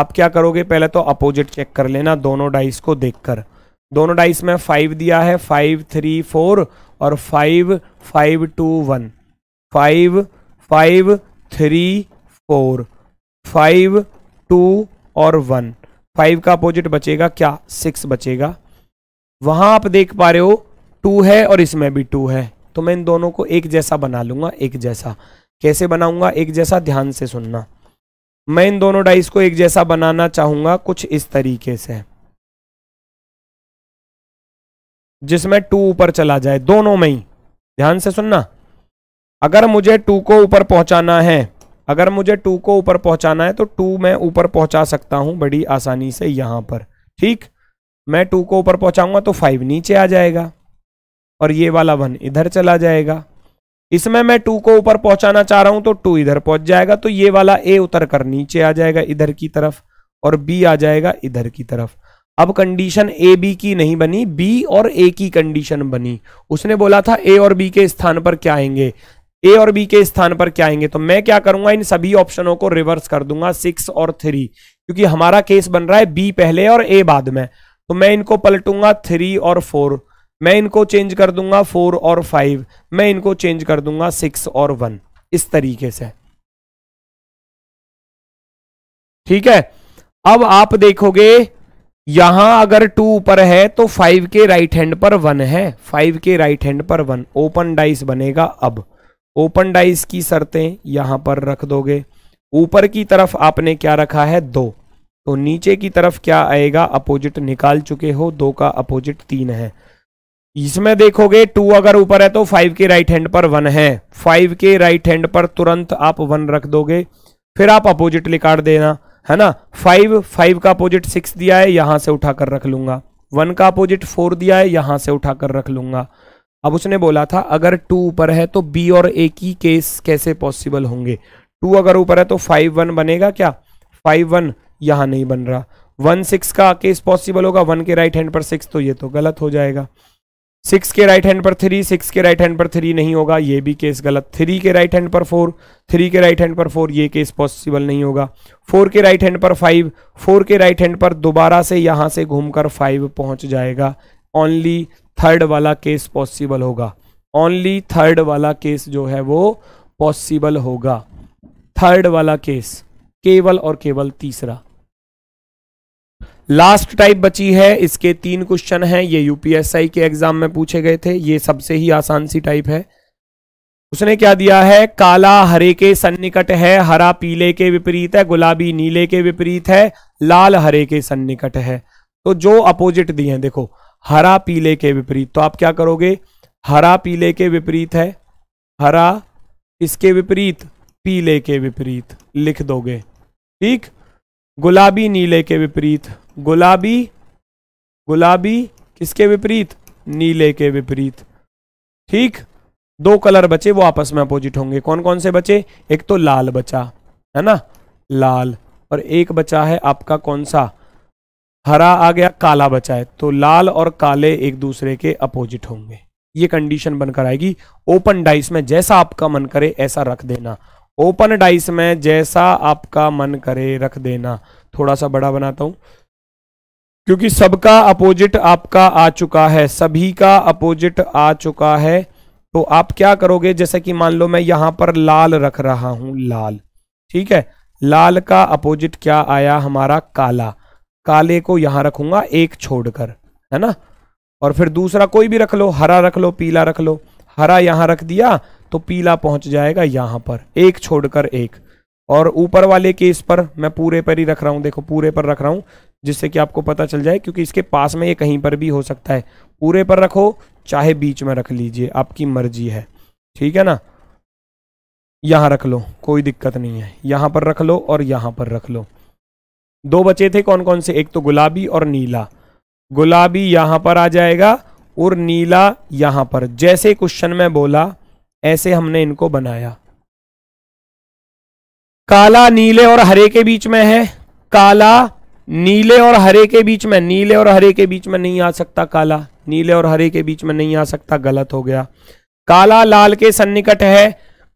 [SPEAKER 2] आप क्या करोगे पहले तो अपोजिट चेक कर लेना दोनों डाइस को देखकर दोनों डाइस में फाइव दिया है फाइव थ्री फोर और five five two one five five three four five two और वन फाइव का अपोजिट बचेगा क्या सिक्स बचेगा वहां आप देख पा रहे हो टू है और इसमें भी टू है तो मैं इन दोनों को एक जैसा बना लूंगा एक जैसा कैसे बनाऊंगा एक जैसा ध्यान से सुनना मैं इन दोनों डाइस को एक जैसा बनाना चाहूंगा कुछ इस तरीके से जिसमें टू ऊपर चला जाए दोनों में ही ध्यान से सुनना अगर मुझे टू को ऊपर पहुंचाना है अगर मुझे टू को ऊपर पहुंचाना है तो टू मैं ऊपर पहुंचा सकता हूं बड़ी आसानी से यहां पर ठीक मैं टू को ऊपर पहुंचाऊंगा तो फाइव नीचे आ जाएगा और ये वाला वन इधर चला जाएगा इसमें मैं टू को ऊपर पहुंचाना चाह रहा हूं तो टू इधर पहुंच जाएगा तो ये वाला ए उतर कर नीचे आ जाएगा इधर की तरफ और बी आ जाएगा इधर की तरफ अब कंडीशन ए बी की नहीं बनी बी और ए की कंडीशन बनी उसने बोला था ए और बी के स्थान पर क्या आएंगे ए और बी के स्थान पर क्या आएंगे तो मैं क्या करूंगा इन सभी ऑप्शनों को रिवर्स कर दूंगा सिक्स और थ्री क्योंकि हमारा केस बन रहा है बी पहले और ए बाद में तो मैं इनको पलटूंगा थ्री और फोर मैं इनको चेंज कर दूंगा फोर और फाइव मैं इनको चेंज कर दूंगा सिक्स और वन
[SPEAKER 1] इस तरीके से ठीक है अब आप देखोगे यहां अगर टू ऊपर है तो फाइव के राइट हैंड पर
[SPEAKER 2] वन है फाइव के राइट हैंड पर वन ओपन डाइस बनेगा अब ओपन डाइस की शर्तें यहां पर रख दोगे ऊपर की तरफ आपने क्या रखा है दो तो नीचे की तरफ क्या आएगा अपोजिट निकाल चुके हो दो का अपोजिट तीन है इसमें देखोगे टू अगर ऊपर है तो फाइव के राइट हैंड पर वन है फाइव के राइट हैंड पर तुरंत आप वन रख दोगे फिर आप अपोजिट लिकाड़ देना है ना फाइव फाइव का अपोजिट सिक्स दिया है यहां से उठाकर रख लूंगा वन का अपोजिट फोर दिया है यहां से उठाकर रख लूंगा अब उसने बोला था अगर टू ऊपर है तो बी और ए की केस कैसे पॉसिबल होंगे टू अगर ऊपर है तो फाइव वन बनेगा क्या फाइव वन यहां नहीं बन रहा वन सिक्स का केस पॉसिबल होगा वन के राइट हैंड पर सिक्स तो ये तो गलत हो जाएगा सिक्स के राइट हैंड पर थ्री सिक्स के राइट हैंड पर थ्री नहीं होगा ये भी केस गलत थ्री के राइट हैंड पर फोर थ्री के राइट हैंड पर फोर ये केस पॉसिबल नहीं होगा फोर के राइट हैंड पर फाइव फोर के राइट हैंड पर दोबारा से यहाँ से घूमकर फाइव पहुंच जाएगा ओनली थर्ड वाला केस पॉसिबल होगा ओनली थर्ड वाला केस जो है वो पॉसिबल होगा थर्ड वाला केस केवल और केवल तीसरा लास्ट टाइप बची है इसके तीन क्वेश्चन हैं ये यूपीएसआई के एग्जाम में पूछे गए थे ये सबसे ही आसान सी टाइप है उसने क्या दिया है काला हरे के सन्निकट है हरा पीले के विपरीत है गुलाबी नीले के विपरीत है लाल हरे के सन्निकट है तो जो अपोजिट दिए हैं देखो हरा पीले के विपरीत तो आप क्या करोगे हरा पीले के विपरीत है हरा इसके विपरीत पीले के विपरीत लिख दोगे ठीक गुलाबी नीले के विपरीत गुलाबी गुलाबी किसके विपरीत नीले के विपरीत ठीक दो कलर बचे वो आपस में अपोजिट होंगे कौन कौन से बचे एक तो लाल बचा है ना लाल और एक बचा है आपका कौन सा हरा आ गया काला बचा है तो लाल और काले एक दूसरे के अपोजिट होंगे ये कंडीशन बनकर आएगी ओपन डाइस में जैसा आपका मन करे ऐसा रख देना ओपन डाइस में जैसा आपका मन करे रख देना थोड़ा सा बड़ा बनाता हूं क्योंकि सबका अपोजिट आपका आ चुका है सभी का अपोजिट आ चुका है तो आप क्या करोगे जैसे कि मान लो मैं यहां पर लाल रख रहा हूं लाल ठीक है लाल का अपोजिट क्या आया हमारा काला काले को यहां रखूंगा एक छोड़कर है ना और फिर दूसरा कोई भी रख लो हरा रख लो पीला रख लो हरा यहां रख दिया तो पीला पहुंच जाएगा यहां पर एक छोड़कर एक और ऊपर वाले केस पर मैं पूरे पर ही रख रहा हूं देखो पूरे पर रख रहा हूं जिससे कि आपको पता चल जाए क्योंकि इसके पास में ये कहीं पर भी हो सकता है पूरे पर रखो चाहे बीच में रख लीजिए आपकी मर्जी है ठीक है ना यहाँ रख लो कोई दिक्कत नहीं है यहाँ पर रख लो और यहाँ पर रख लो दो बचे थे कौन कौन से एक तो गुलाबी और नीला गुलाबी यहाँ पर आ जाएगा और नीला यहाँ पर जैसे क्वेश्चन में बोला ऐसे हमने इनको बनाया काला नीले और हरे के बीच में है काला नीले और हरे के बीच में नीले और हरे के बीच में नहीं आ सकता काला नीले और हरे के बीच में नहीं आ सकता गलत हो गया काला लाल के सन्निकट है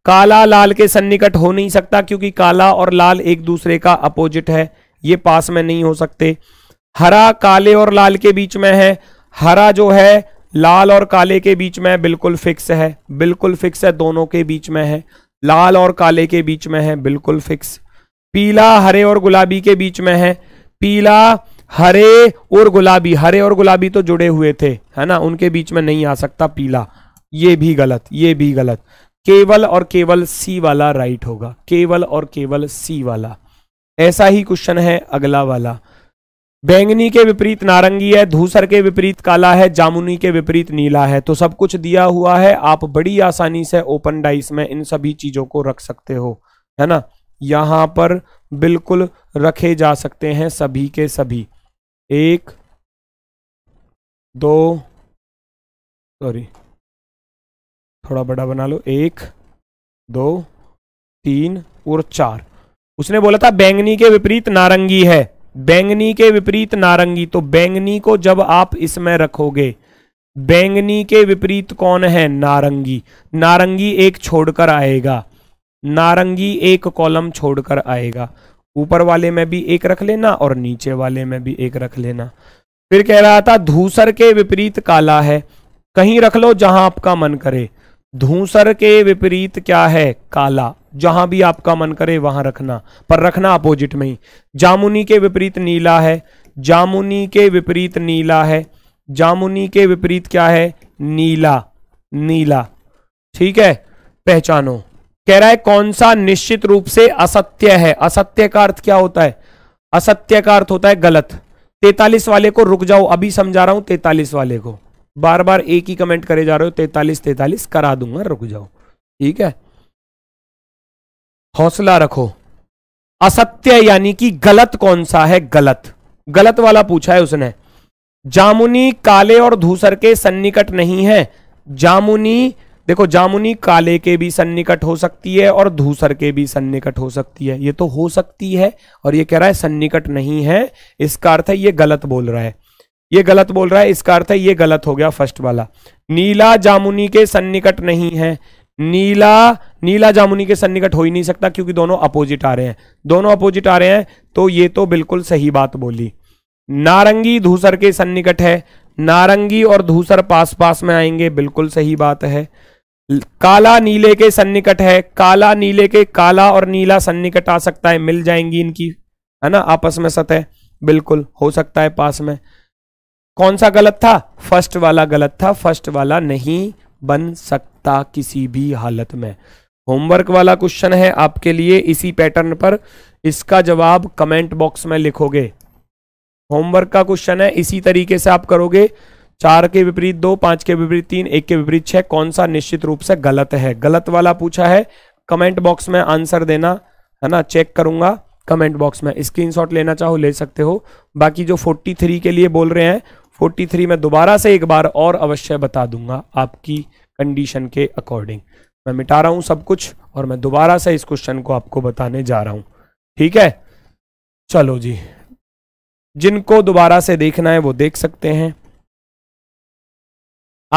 [SPEAKER 2] काला लाल के सन्निकट हो नहीं सकता क्योंकि काला और लाल एक दूसरे का अपोजिट है ये पास में नहीं हो सकते हरा काले और लाल के बीच में है हरा जो है लाल और काले के बीच में बिल्कुल फिक्स है बिल्कुल फिक्स है दोनों के बीच में है लाल और काले के बीच में है बिल्कुल फिक्स पीला हरे और गुलाबी के बीच में है पीला हरे और गुलाबी हरे और गुलाबी तो जुड़े हुए थे है ना उनके बीच में नहीं आ सकता पीला ये भी गलत ये भी गलत केवल और केवल सी वाला राइट होगा केवल और केवल सी वाला ऐसा ही क्वेश्चन है अगला वाला बैंगनी के विपरीत नारंगी है धूसर के विपरीत काला है जामुनी के विपरीत नीला है तो सब कुछ दिया हुआ है आप बड़ी आसानी से ओपन डाइस में इन सभी चीजों को रख सकते हो है ना यहाँ पर बिल्कुल रखे जा सकते हैं सभी
[SPEAKER 1] के सभी एक दो सॉरी थोड़ा बड़ा बना लो एक दो
[SPEAKER 2] तीन और चार उसने बोला था बैंगनी के विपरीत नारंगी है बैंगनी के विपरीत नारंगी तो बैंगनी को जब आप इसमें रखोगे बैंगनी के विपरीत कौन है नारंगी नारंगी एक छोड़कर आएगा नारंगी एक कॉलम छोड़कर आएगा ऊपर वाले में भी एक रख लेना और नीचे वाले में भी एक रख लेना फिर कह रहा था धूसर के विपरीत काला है कहीं रख लो जहां आपका मन करे धूसर के विपरीत क्या है काला जहां भी आपका मन करे वहां रखना पर रखना अपोजिट में ही जामुनी के विपरीत नीला है जामुनी के विपरीत नीला है जामुनी के विपरीत क्या है नीला नीला ठीक है पहचानो कह रहा है कौन सा निश्चित रूप से असत्य है असत्य का अर्थ क्या होता है असत्य का अर्थ होता है गलत तैतालीस वाले को रुक जाओ अभी समझा रहा हूं तैतालीस वाले को बार बार एक ही कमेंट करे जा रहे हो तैतालीस तैतालीस करा दूंगा रुक जाओ ठीक है हौसला रखो असत्य यानी कि गलत कौन सा है गलत गलत वाला पूछा है उसने जामुनी काले और धूसर के सन्निकट नहीं है जामुनी देखो जामुनी काले के भी सन्निकट हो सकती है और धूसर के भी सन्निकट हो सकती है ये तो हो सकती है और ये कह रहा है सन्निकट नहीं है इसका अर्थ है ये गलत बोल रहा है ये गलत बोल रहा है इसका अर्थ है ये गलत हो गया फर्स्ट वाला नीला जामुनी के सन्निकट नहीं है नीला नीला जामुनी के सन्निकट हो ही नहीं सकता क्योंकि दोनों अपोजिट आ रहे हैं दोनों अपोजिट आ रहे हैं तो ये तो बिल्कुल सही बात बोली नारंगी धूसर के सन्निकट है नारंगी और धूसर पास पास में आएंगे बिल्कुल सही बात है काला नीले के सन्निकट है काला नीले के काला और नीला सन्निकट आ सकता है मिल जाएंगी इनकी है ना आपस में सतह बिल्कुल हो सकता है पास में कौन सा गलत था फर्स्ट वाला गलत था फर्स्ट वाला नहीं बन सकता किसी भी हालत में होमवर्क वाला क्वेश्चन है आपके लिए इसी पैटर्न पर इसका जवाब कमेंट बॉक्स में लिखोगे होमवर्क का क्वेश्चन है इसी तरीके से आप करोगे चार के विपरीत दो पांच के विपरीत तीन एक के विपरीत छह कौन सा निश्चित रूप से गलत है गलत वाला पूछा है कमेंट बॉक्स में आंसर देना है ना चेक करूंगा कमेंट बॉक्स में स्क्रीनशॉट लेना चाहो ले सकते हो बाकी जो 43 के लिए बोल रहे हैं 43 में दोबारा से एक बार और अवश्य बता दूंगा आपकी कंडीशन के अकॉर्डिंग मैं मिटा रहा हूं सब कुछ और मैं दोबारा से इस क्वेश्चन को आपको बताने जा रहा हूं ठीक है चलो जी जिनको दोबारा से देखना है वो देख सकते हैं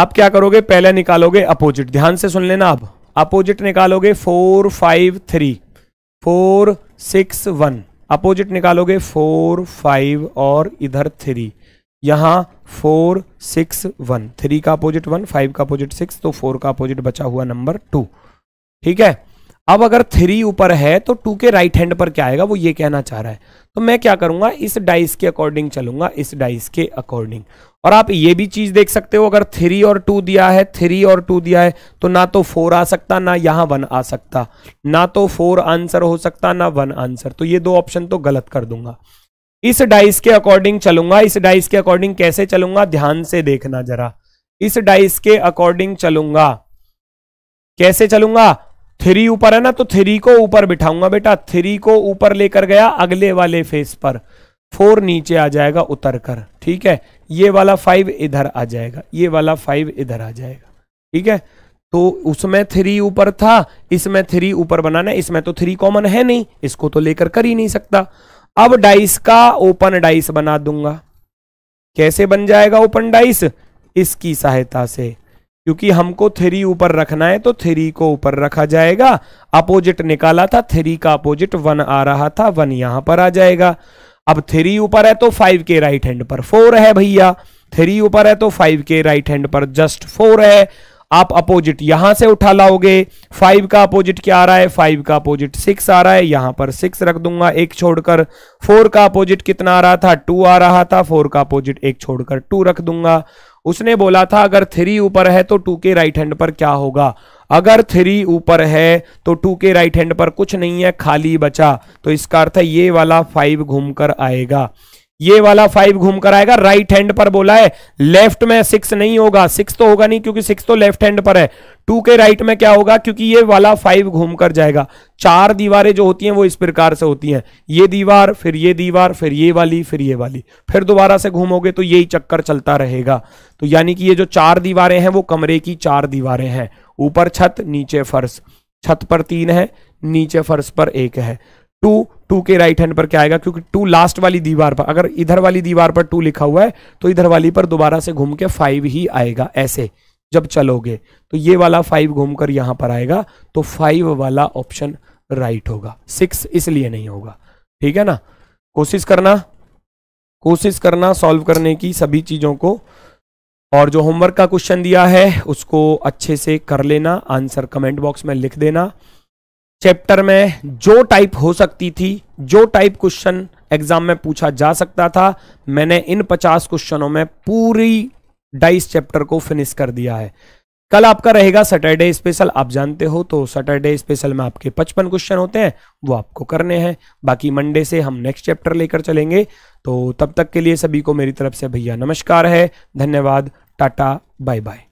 [SPEAKER 2] आप क्या करोगे पहले निकालोगे अपोजिट ध्यान से सुन लेना आप अपोजिट निकालोगे four five three four six one opposite निकालोगे फोर फाइव और इधर थ्री यहां फोर सिक्स वन थ्री का अपोजिट वन फाइव का अपोजिट सिक्स तो फोर का अपोजिट बचा हुआ नंबर टू ठीक है अब अगर थ्री ऊपर है तो टू के राइट हैंड पर क्या आएगा वो ये कहना चाह रहा है तो मैं क्या करूंगा इस डाइस के अकॉर्डिंग चलूंगा इस डाइस के अकॉर्डिंग और आप ये भी चीज देख सकते हो अगर थ्री और टू दिया है थ्री और टू दिया है तो ना तो फोर आ सकता ना यहां वन आ सकता ना तो फोर आंसर हो सकता ना वन आंसर तो ये दो ऑप्शन तो गलत कर दूंगा इस डाइस के अकॉर्डिंग चलूंगा इस डाइस के अकॉर्डिंग कैसे चलूंगा ध्यान से देखना जरा इस डाइस के अकॉर्डिंग चलूंगा कैसे चलूंगा थ्री ऊपर है ना तो थ्री को ऊपर बिठाऊंगा बेटा थ्री को ऊपर लेकर गया अगले वाले फेस पर फोर नीचे आ जाएगा उतर कर ठीक है ये वाला फाइव इधर आ जाएगा ये वाला फाइव इधर आ जाएगा ठीक है तो उसमें थ्री ऊपर था इसमें थ्री ऊपर बनाना इसमें तो थ्री कॉमन है नहीं इसको तो लेकर कर ही नहीं सकता अब डाइस का ओपन डाइस बना दूंगा कैसे बन जाएगा ओपन डाइस इसकी सहायता से क्योंकि हमको थ्री ऊपर रखना है तो थ्री को ऊपर रखा जाएगा अपोजिट निकाला था थ्री का अपोजिट वन आ रहा था वन यहां पर आ जाएगा अब थ्री ऊपर है तो फाइव के राइट हैंड पर फोर है भैया थ्री ऊपर है तो फाइव के राइट हैंड पर जस्ट फोर है आप अपोजिट यहां से उठा लाओगे फाइव का अपोजिट क्या आ रहा है फाइव का अपोजिट सिक्स आ रहा है यहां पर सिक्स रख दूंगा एक छोड़कर फोर का अपोजिट कितना आ रहा था टू आ रहा था फोर का अपोजिट एक छोड़कर टू रख दूंगा उसने बोला था अगर थ्री ऊपर है तो टू के राइट हैंड पर क्या होगा अगर थ्री ऊपर है तो टू के राइट हैंड पर कुछ नहीं है खाली बचा तो इसका अर्थ है ये वाला फाइव घूमकर आएगा ये वाला फाइव घूम कर आएगा राइट हैंड पर बोला है लेफ्ट में सिक्स नहीं होगा सिक्स तो होगा नहीं क्योंकि सिक्स तो लेफ्ट हैंड पर है टू के राइट में क्या होगा क्योंकि ये वाला फाइव घूम कर जाएगा चार दीवारें जो होती हैं वो इस प्रकार से होती हैं ये दीवार फिर ये दीवार फिर ये वाली फिर ये वाली फिर दोबारा से घूमोगे तो यही चक्कर चलता रहेगा तो यानी कि ये जो चार दीवारें हैं वो कमरे की चार दीवारें हैं ऊपर छत नीचे फर्श छत पर तीन है नीचे फर्श पर एक है टू टू के राइट हैंड पर क्या आएगा क्योंकि टू लास्ट वाली दीवार पर अगर इधर वाली दीवार पर टू लिखा हुआ है तो इधर वाली पर दोबारा से घूम के फाइव ही आएगा ऐसे जब चलोगे तो ये वाला फाइव घूमकर यहां पर आएगा तो फाइव वाला ऑप्शन राइट होगा सिक्स इसलिए नहीं होगा ठीक है ना कोशिश करना कोशिश करना सॉल्व करने की सभी चीज़ों को और जो होमवर्क का क्वेश्चन दिया है उसको अच्छे से कर लेना आंसर कमेंट बॉक्स में लिख देना चैप्टर में जो टाइप हो सकती थी जो टाइप क्वेश्चन एग्जाम में पूछा जा सकता था मैंने इन पचास क्वेश्चनों में पूरी डाइस चैप्टर को फिनिश कर दिया है कल आपका रहेगा सैटरडे स्पेशल आप जानते हो तो सैटरडे स्पेशल में आपके पचपन क्वेश्चन होते हैं वो आपको करने हैं बाकी मंडे से हम नेक्स्ट चैप्टर लेकर चलेंगे तो
[SPEAKER 1] तब तक के लिए सभी को मेरी तरफ से भैया नमस्कार है धन्यवाद टाटा बाय बाय